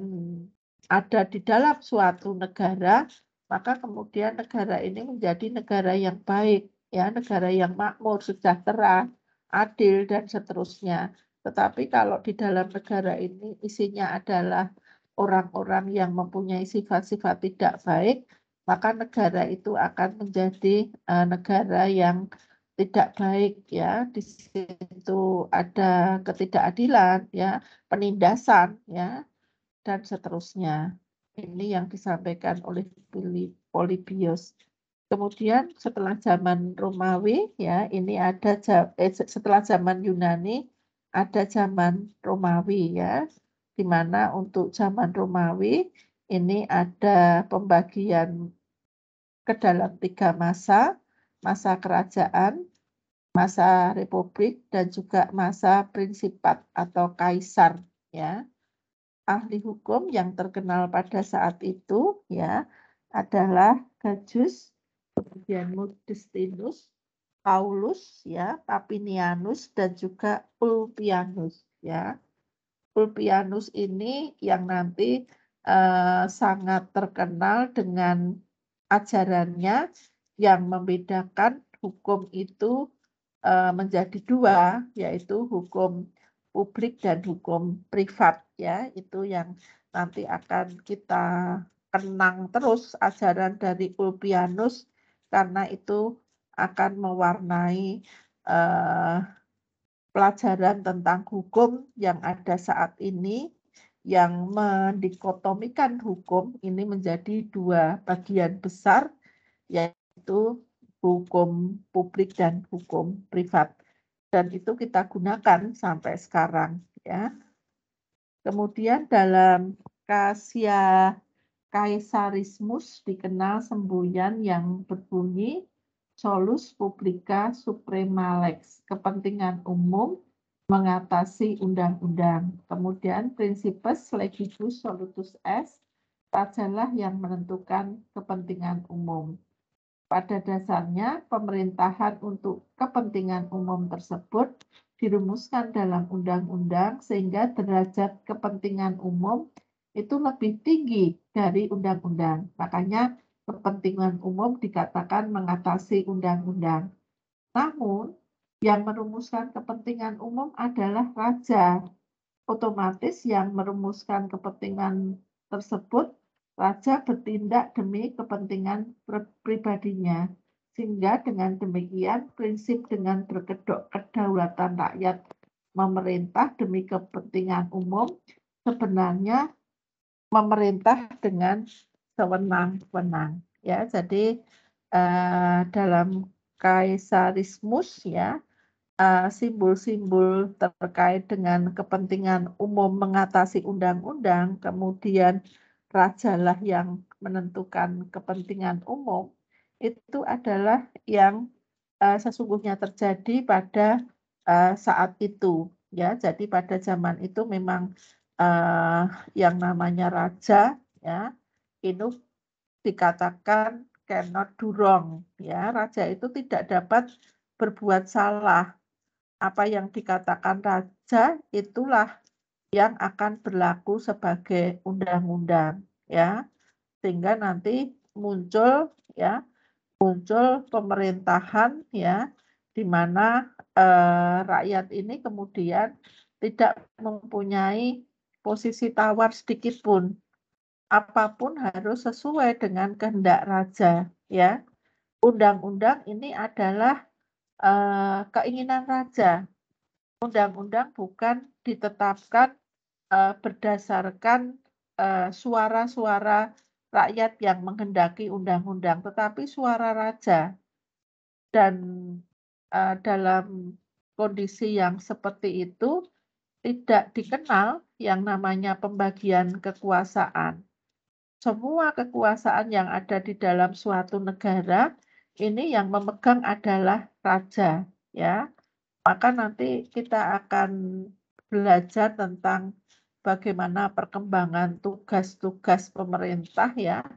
ada di dalam suatu negara, maka kemudian negara ini menjadi negara yang baik ya, negara yang makmur, sejahtera, adil dan seterusnya. Tetapi kalau di dalam negara ini isinya adalah orang-orang yang mempunyai sifat-sifat tidak baik, maka negara itu akan menjadi uh, negara yang tidak baik ya di situ ada ketidakadilan ya penindasan ya dan seterusnya ini yang disampaikan oleh Polybius kemudian setelah zaman Romawi ya ini ada eh, setelah zaman Yunani ada zaman Romawi ya di mana untuk zaman Romawi ini ada pembagian ke dalam tiga masa, masa kerajaan, masa republik, dan juga masa prinsipat atau kaisar. Ya, ahli hukum yang terkenal pada saat itu ya adalah Gajus, kemudian Modestinus, Paulus, ya, Papinianus, dan juga Ulpianus, ya. Ulpianus ini yang nanti eh, sangat terkenal dengan ajarannya yang membedakan hukum itu eh, menjadi dua, yaitu hukum publik dan hukum privat ya itu yang nanti akan kita kenang terus ajaran dari Ulpianus karena itu akan mewarnai uh, pelajaran tentang hukum yang ada saat ini yang mendikotomikan hukum ini menjadi dua bagian besar yaitu hukum publik dan hukum privat dan itu kita gunakan sampai sekarang ya. Kemudian dalam Kasia Kaisarismus dikenal semboyan yang berbunyi solus publica suprema lex, kepentingan umum mengatasi undang-undang. Kemudian prinsipes legibus solutus s, tajalah yang menentukan kepentingan umum. Pada dasarnya, pemerintahan untuk kepentingan umum tersebut dirumuskan dalam undang-undang sehingga derajat kepentingan umum itu lebih tinggi dari undang-undang. Makanya kepentingan umum dikatakan mengatasi undang-undang. Namun, yang merumuskan kepentingan umum adalah raja. Otomatis yang merumuskan kepentingan tersebut, raja bertindak demi kepentingan pribadinya. Sehingga dengan demikian prinsip dengan berkedok kedaulatan rakyat memerintah demi kepentingan umum sebenarnya memerintah dengan sewenang-wenang ya. Jadi uh, dalam kaisarismus ya eh, simbol-simbol uh, terkait dengan kepentingan umum mengatasi undang-undang, kemudian rajalah yang menentukan kepentingan umum itu adalah yang uh, sesungguhnya terjadi pada uh, saat itu ya. Jadi pada zaman itu memang uh, yang namanya raja ya itu dikatakan cannot do wrong ya raja itu tidak dapat berbuat salah apa yang dikatakan raja itulah yang akan berlaku sebagai undang-undang ya sehingga nanti muncul ya muncul pemerintahan ya di mana eh, rakyat ini kemudian tidak mempunyai posisi tawar sedikit pun apapun harus sesuai dengan kehendak raja ya. Undang-undang ini adalah uh, keinginan raja. Undang-undang bukan ditetapkan uh, berdasarkan eh, suara-suara uh, rakyat yang menghendaki undang-undang, tetapi suara raja. Dan uh, dalam kondisi yang seperti itu tidak dikenal yang namanya pembagian kekuasaan semua kekuasaan yang ada di dalam suatu negara ini yang memegang adalah raja ya. Maka nanti kita akan belajar tentang bagaimana perkembangan tugas-tugas pemerintah ya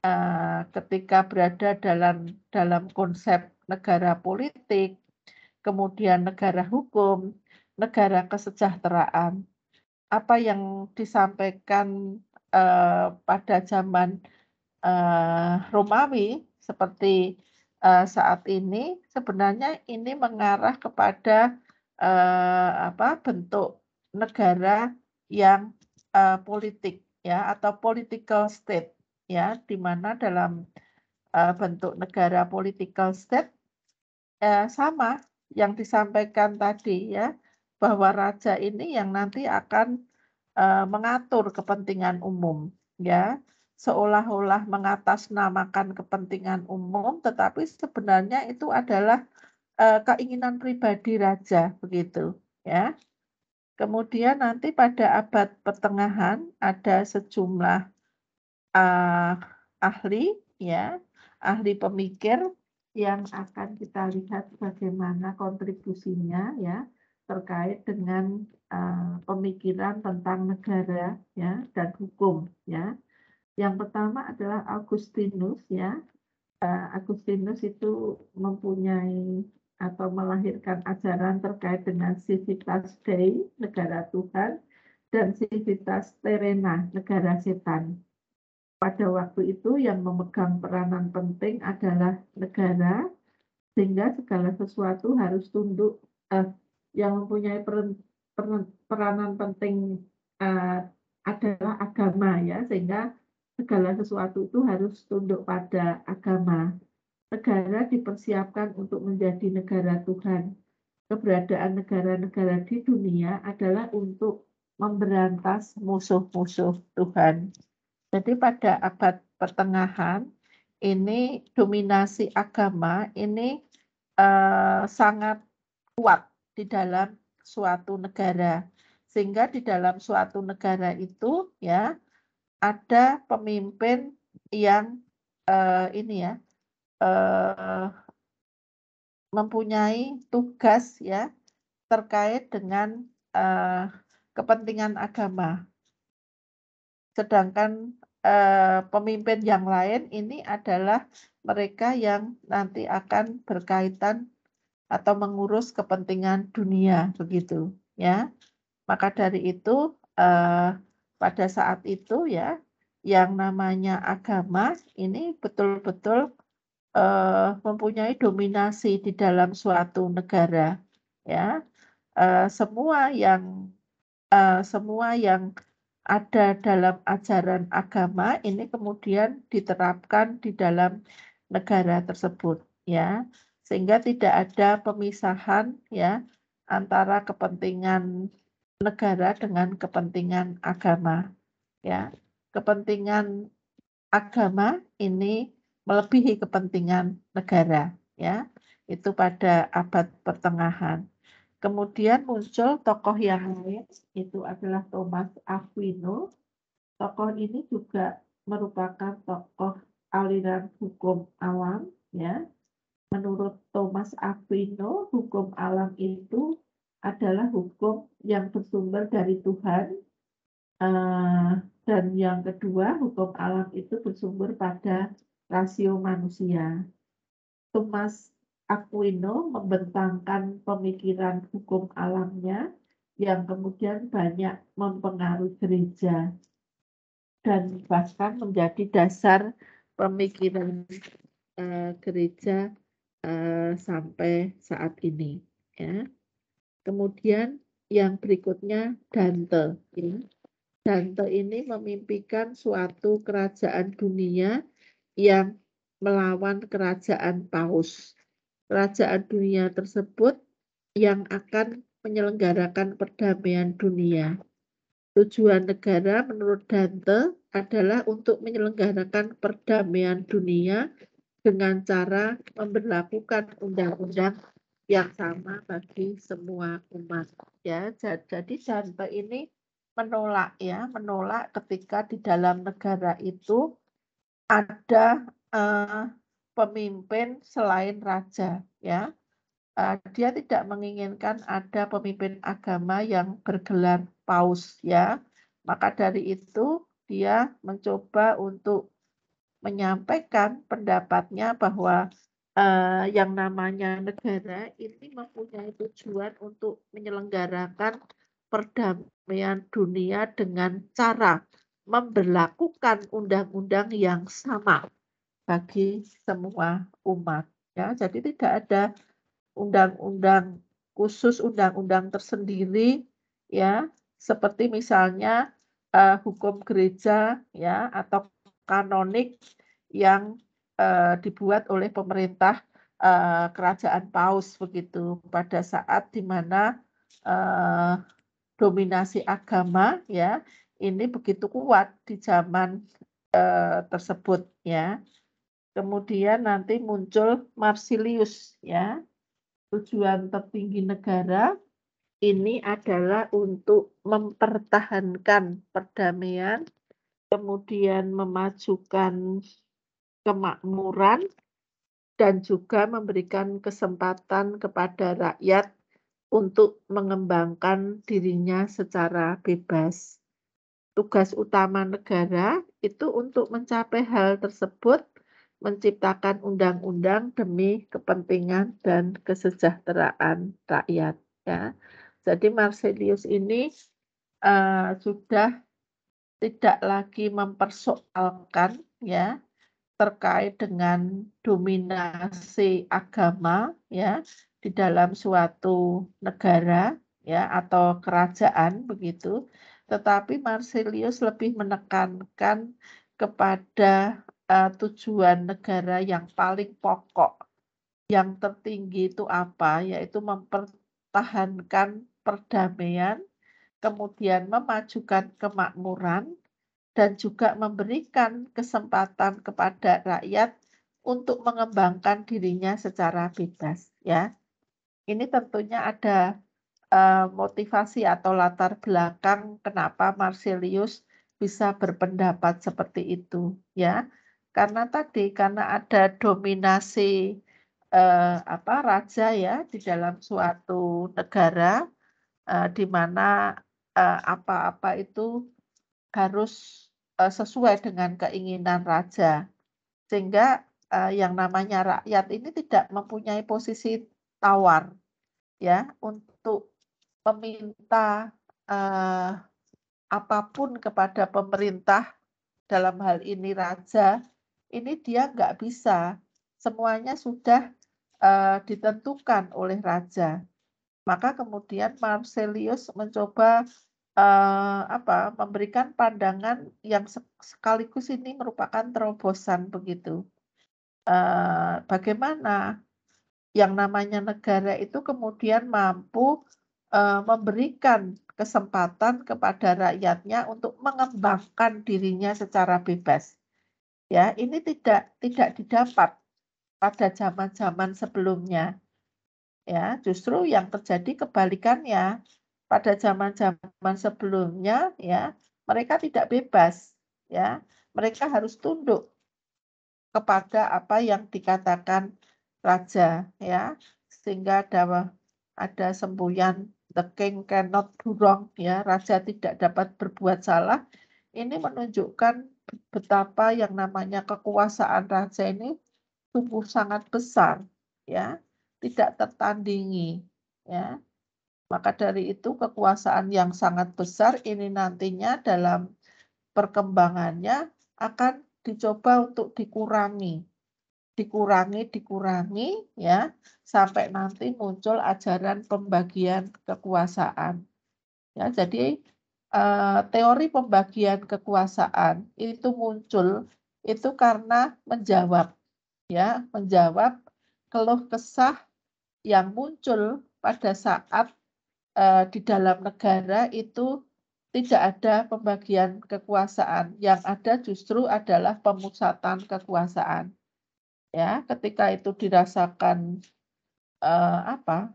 eh, ketika berada dalam dalam konsep negara politik, kemudian negara hukum, negara kesejahteraan. Apa yang disampaikan eh, pada zaman eh, Romawi seperti eh, saat ini sebenarnya ini mengarah kepada eh, apa bentuk negara yang eh, politik ya atau political state ya di mana dalam eh, bentuk negara political state eh, sama yang disampaikan tadi ya bahwa raja ini yang nanti akan uh, mengatur kepentingan umum ya seolah-olah mengatasnamakan kepentingan umum tetapi sebenarnya itu adalah uh, keinginan pribadi raja begitu ya kemudian nanti pada abad pertengahan ada sejumlah uh, ahli ya ahli pemikir yang akan kita lihat bagaimana kontribusinya ya terkait dengan eh, pemikiran tentang negara ya dan hukum ya. Yang pertama adalah Agustinus ya. Uh, eh, Agustinus itu mempunyai atau melahirkan ajaran terkait dengan civitas dei, negara Tuhan, dan civitas terena, negara setan. Pada waktu itu yang memegang peranan penting adalah negara, sehingga segala sesuatu harus tunduk, eh, yang mempunyai peran peranan penting uh, adalah agama ya sehingga segala sesuatu itu harus tunduk pada agama. Negara dipersiapkan untuk menjadi negara Tuhan. Keberadaan negara-negara di dunia adalah untuk memberantas musuh-musuh Tuhan. Jadi pada abad pertengahan ini dominasi agama ini uh, sangat kuat di dalam suatu negara. Sehingga di dalam suatu negara itu ya ada pemimpin yang eh, ini ya eh, mempunyai tugas ya terkait dengan eh, kepentingan agama. Sedangkan eh, pemimpin yang lain ini adalah mereka yang nanti akan berkaitan atau mengurus kepentingan dunia begitu ya maka dari itu eh, pada saat itu ya yang namanya agama ini betul-betul eh, mempunyai dominasi di dalam suatu negara ya eh, semua yang eh, semua yang ada dalam ajaran agama ini kemudian diterapkan di dalam negara tersebut ya sehingga tidak ada pemisahan ya antara kepentingan negara dengan kepentingan agama ya kepentingan agama ini melebihi kepentingan negara ya itu pada abad pertengahan kemudian muncul tokoh yang lain itu adalah Thomas Aquino tokoh ini juga merupakan tokoh aliran hukum awam ya menurut Thomas Aquino, hukum alam itu adalah hukum yang bersumber dari Tuhan. Eh, dan yang kedua, hukum alam itu bersumber pada rasio manusia. Thomas Aquino membentangkan pemikiran hukum alamnya yang kemudian banyak mempengaruhi gereja dan bahkan menjadi dasar pemikiran eh, gereja Eh, sampai saat ini. Ya. Kemudian yang berikutnya Dante. Ya. Dante ini memimpikan suatu kerajaan dunia yang melawan kerajaan Paus. Kerajaan dunia tersebut yang akan menyelenggarakan perdamaian dunia. Tujuan negara menurut Dante adalah untuk menyelenggarakan perdamaian dunia dengan cara memperlakukan undang-undang yang sama bagi semua umat ya jadi Janto ini menolak ya menolak ketika di dalam negara itu ada uh, pemimpin selain raja ya uh, dia tidak menginginkan ada pemimpin agama yang bergelar paus ya maka dari itu dia mencoba untuk menyampaikan pendapatnya bahwa eh, yang namanya negara ini mempunyai tujuan untuk menyelenggarakan perdamaian dunia dengan cara memperlakukan undang-undang yang sama bagi semua umat. Ya, jadi tidak ada undang-undang khusus, undang-undang tersendiri, ya, seperti misalnya uh, hukum gereja, ya, atau kanonik yang uh, dibuat oleh pemerintah uh, kerajaan Paus begitu pada saat dimana uh, eh, dominasi agama ya ini begitu kuat di zaman uh, tersebut ya. Kemudian nanti muncul Marsilius ya. Tujuan tertinggi negara ini adalah untuk mempertahankan perdamaian kemudian memajukan kemakmuran, dan juga memberikan kesempatan kepada rakyat untuk mengembangkan dirinya secara bebas. Tugas utama negara itu untuk mencapai hal tersebut, menciptakan undang-undang demi kepentingan dan kesejahteraan rakyat. Ya. Jadi Marcelius ini uh, sudah tidak lagi mempersoalkan ya terkait dengan dominasi agama ya di dalam suatu negara ya atau kerajaan begitu tetapi Marsilius lebih menekankan kepada uh, tujuan negara yang paling pokok yang tertinggi itu apa yaitu mempertahankan perdamaian kemudian memajukan kemakmuran, dan juga memberikan kesempatan kepada rakyat untuk mengembangkan dirinya secara bebas ya. Ini tentunya ada uh, motivasi atau latar belakang kenapa Marsilius bisa berpendapat seperti itu ya. Karena tadi karena ada dominasi uh, apa raja ya di dalam suatu negara uh, di mana Eh, apa-apa itu harus eh, sesuai dengan keinginan raja sehingga eh, yang namanya rakyat ini tidak mempunyai posisi tawar ya untuk meminta uh, apapun kepada pemerintah dalam hal ini raja ini dia nggak bisa semuanya sudah uh, ditentukan oleh raja maka kemudian Marcelius mencoba eh, apa memberikan pandangan yang sekaligus ini merupakan terobosan begitu. Eh, bagaimana yang namanya negara itu kemudian mampu eh, memberikan kesempatan kepada rakyatnya untuk mengembangkan dirinya secara bebas. Ya, ini tidak tidak didapat pada zaman-zaman sebelumnya ya justru yang terjadi kebalikannya pada zaman-zaman sebelumnya ya mereka tidak bebas ya mereka harus tunduk kepada apa yang dikatakan raja ya sehingga ada ada semboyan the king cannot do wrong ya raja tidak dapat berbuat salah ini menunjukkan betapa yang namanya kekuasaan raja ini tumbuh sangat besar ya tidak tertandingi ya maka dari itu kekuasaan yang sangat besar ini nantinya dalam perkembangannya akan dicoba untuk dikurangi dikurangi dikurangi ya sampai nanti muncul ajaran pembagian kekuasaan ya jadi eh, teori pembagian kekuasaan itu muncul itu karena menjawab ya menjawab keluh kesah yang muncul pada saat uh, di dalam negara itu tidak ada pembagian kekuasaan yang ada justru adalah pemusatan kekuasaan ya ketika itu dirasakan eh, apa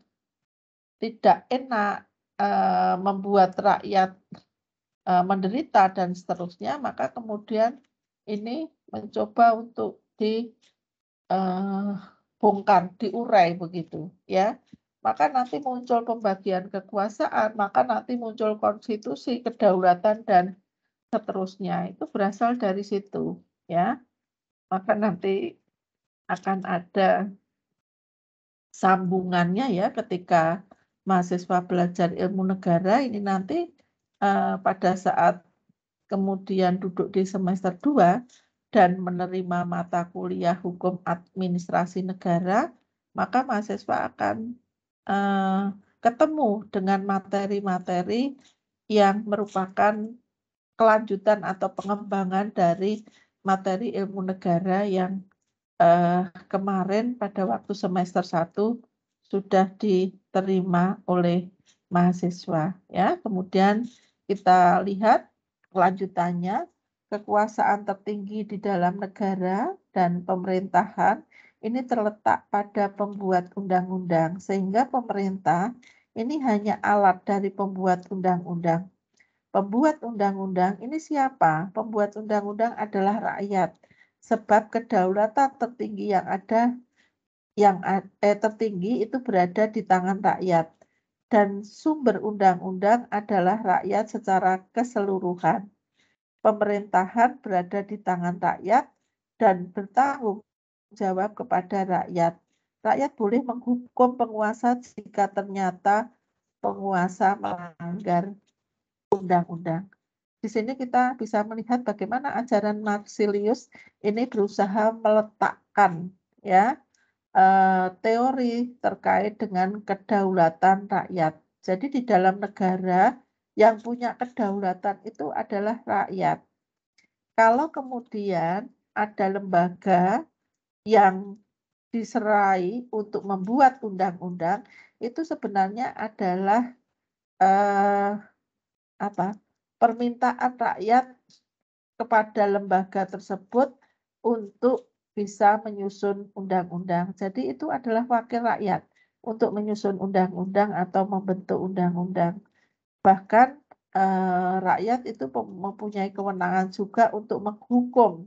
tidak enak eh, membuat rakyat eh, menderita dan seterusnya maka kemudian ini mencoba untuk di eh, dibongkar, diurai begitu, ya. Maka nanti muncul pembagian kekuasaan, maka nanti muncul konstitusi, kedaulatan dan seterusnya. Itu berasal dari situ, ya. Maka nanti akan ada sambungannya ya ketika mahasiswa belajar ilmu negara ini nanti uh, pada saat kemudian duduk di semester 2 dan menerima mata kuliah hukum administrasi negara, maka mahasiswa akan uh, ketemu dengan materi-materi yang merupakan kelanjutan atau pengembangan dari materi ilmu negara yang uh, kemarin pada waktu semester 1 sudah diterima oleh mahasiswa ya. Kemudian kita lihat kelanjutannya kekuasaan tertinggi di dalam negara dan pemerintahan ini terletak pada pembuat undang-undang, sehingga pemerintah ini hanya alat dari pembuat undang-undang. Pembuat undang-undang ini siapa? Pembuat undang-undang adalah rakyat, sebab kedaulatan tertinggi yang ada yang eh, tertinggi itu berada di tangan rakyat dan sumber undang-undang adalah rakyat secara keseluruhan pemerintahan berada di tangan rakyat dan bertanggung jawab kepada rakyat. Rakyat boleh menghukum penguasa jika ternyata penguasa melanggar undang-undang. Di sini kita bisa melihat bagaimana ajaran Marsilius ini berusaha meletakkan ya eh, teori terkait dengan kedaulatan rakyat. Jadi di dalam negara yang punya kedaulatan itu adalah rakyat. Kalau kemudian ada lembaga yang diserai untuk membuat undang-undang itu sebenarnya adalah eh, apa permintaan rakyat kepada lembaga tersebut untuk bisa menyusun undang-undang. Jadi itu adalah wakil rakyat untuk menyusun undang-undang atau membentuk undang-undang. Bahkan eh, rakyat itu mempunyai kewenangan juga untuk menghukum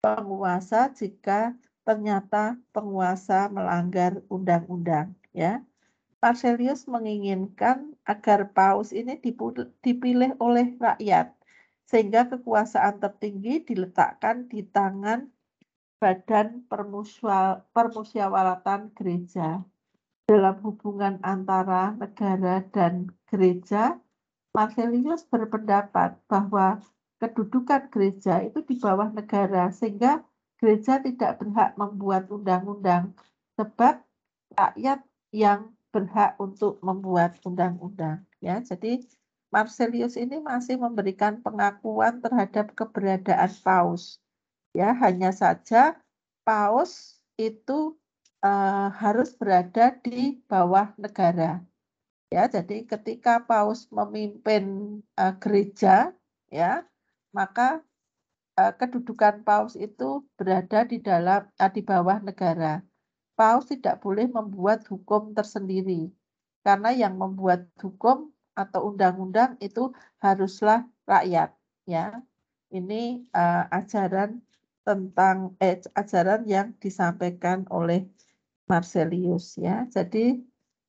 penguasa jika ternyata penguasa melanggar undang-undang ya. Marselius menginginkan agar paus ini dipilih oleh rakyat sehingga kekuasaan tertinggi diletakkan di tangan badan permusyawaratan gereja dalam hubungan antara negara dan gereja Marcellinus berpendapat bahwa kedudukan gereja itu di bawah negara sehingga gereja tidak berhak membuat undang-undang sebab rakyat yang berhak untuk membuat undang-undang ya. Jadi Marcellius ini masih memberikan pengakuan terhadap keberadaan paus. Ya, hanya saja paus itu uh, harus berada di bawah negara. Ya, jadi ketika Paus memimpin uh, gereja, ya, maka uh, kedudukan Paus itu berada di dalam uh, di bawah negara. Paus tidak boleh membuat hukum tersendiri karena yang membuat hukum atau undang-undang itu haruslah rakyat, ya. Ini uh, ajaran tentang eh, ajaran yang disampaikan oleh Marselius ya. Jadi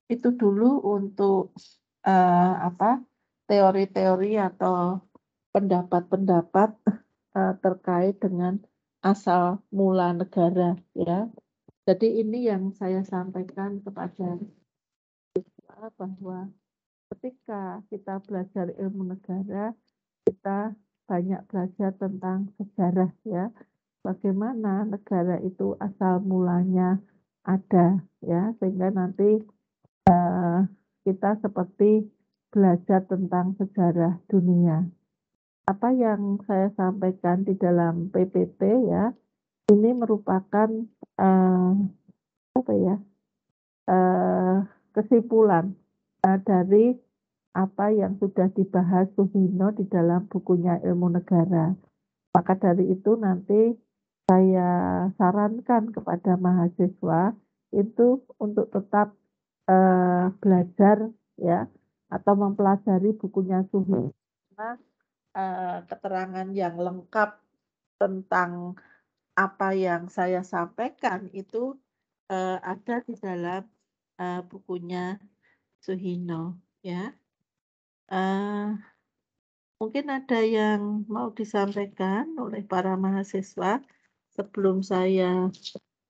itu dulu untuk uh, apa teori-teori atau pendapat-pendapat uh, terkait dengan asal mula negara ya. Jadi ini yang saya sampaikan kepada bahwa ketika kita belajar ilmu negara, kita banyak belajar tentang sejarah ya. Bagaimana negara itu asal mulanya ada ya sehingga nanti uh, kita seperti belajar tentang sejarah dunia. Apa yang saya sampaikan di dalam PPT ya, ini merupakan uh, apa ya uh, kesimpulan uh, dari apa yang sudah dibahas Suhino di dalam bukunya Ilmu Negara. Maka dari itu nanti saya sarankan kepada mahasiswa itu untuk tetap uh, belajar ya atau mempelajari bukunya Suhu hmm. karena uh, keterangan yang lengkap tentang apa yang saya sampaikan itu uh, ada di dalam uh, bukunya Suhino ya Uh, mungkin ada yang mau disampaikan oleh para mahasiswa sebelum saya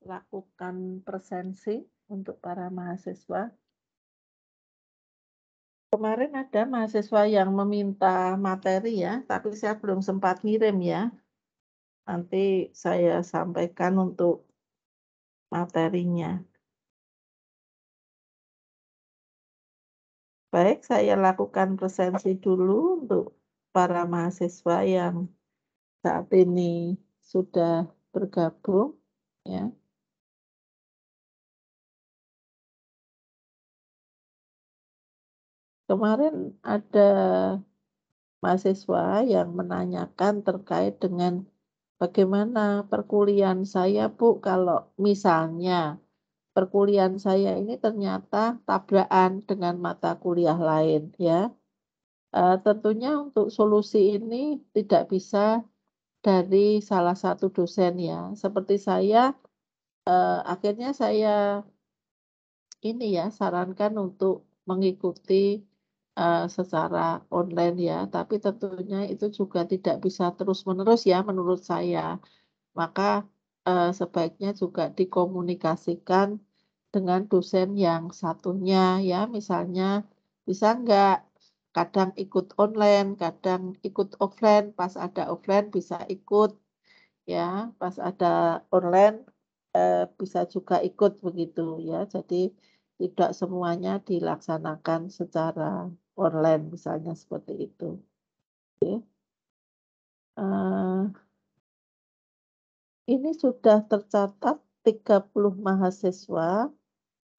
lakukan presensi untuk para mahasiswa. Kemarin ada mahasiswa yang meminta materi ya, tapi saya belum sempat ngirim ya. Nanti saya sampaikan untuk materinya. Baik, saya lakukan presensi dulu untuk para mahasiswa yang saat ini sudah bergabung ya. Kemarin ada mahasiswa yang menanyakan terkait dengan bagaimana perkuliahan saya, Bu, kalau misalnya perkuliahan saya ini ternyata tabrakan dengan mata kuliah lain, ya. E, tentunya untuk solusi ini tidak bisa dari salah satu dosen ya. Seperti saya, e, akhirnya saya ini ya sarankan untuk mengikuti Eh, secara online ya, tapi tentunya itu juga tidak bisa terus-menerus ya menurut saya. Maka uh, sebaiknya juga dikomunikasikan dengan dosen yang satunya ya, misalnya bisa enggak kadang ikut online, kadang ikut offline, pas ada offline bisa ikut ya, pas ada online eh, bisa juga ikut begitu ya. Jadi tidak semuanya dilaksanakan secara online misalnya seperti itu. Okay. Eh, ini sudah tercatat 30 mahasiswa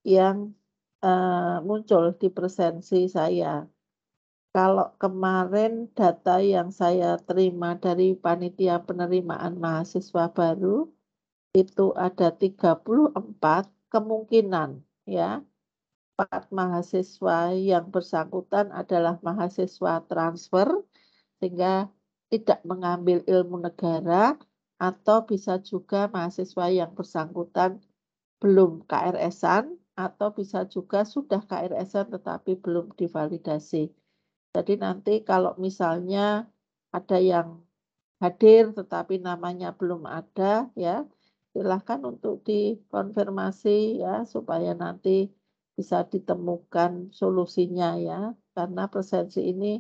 yang eh, muncul di presensi saya. Kalau kemarin data yang saya terima dari panitia penerimaan mahasiswa baru itu ada 34 kemungkinan ya empat mahasiswa yang bersangkutan adalah mahasiswa transfer sehingga tidak mengambil ilmu negara atau bisa juga mahasiswa yang bersangkutan belum KRS-an atau bisa juga sudah KRS-an tetapi belum divalidasi. Jadi nanti kalau misalnya ada yang hadir tetapi namanya belum ada ya silahkan untuk dikonfirmasi ya supaya nanti bisa ditemukan solusinya ya karena presensi ini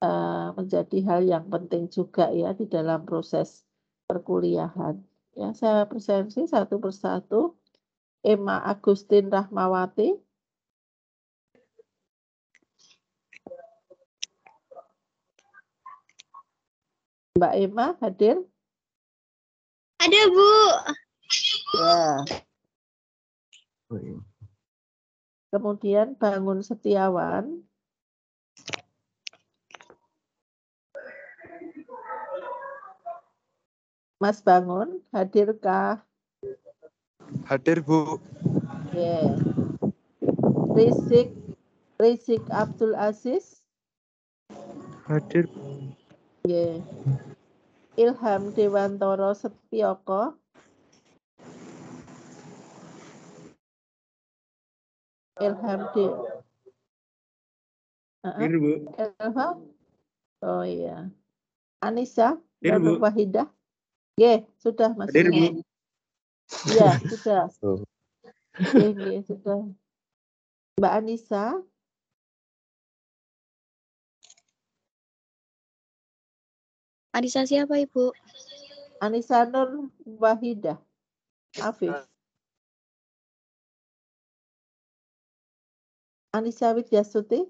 eh, menjadi hal yang penting juga ya di dalam proses perkuliahan ya saya presensi satu persatu Emma Agustin Rahmawati Mbak Emma hadir ada Bu ya. Oh, iya. Kemudian Bangun Setiawan. Mas Bangun, hadirkah? Hadir, Bu. Yeah. Rizik, Rizik Abdul Aziz. Hadir. Yeah. Ilham Dewantoro Setioko. LHD. Hadir, Bu. Oh iya. Anissa, Hadir, Wahida. Wahidah. Ye, sudah Mas. Hadir, Bu. Iya, sudah. Oh. sudah. Mbak Anissa. Anissa siapa, Ibu? Anissa Nur Wahidah. Afif. අනිසාවෙත් යසොතේ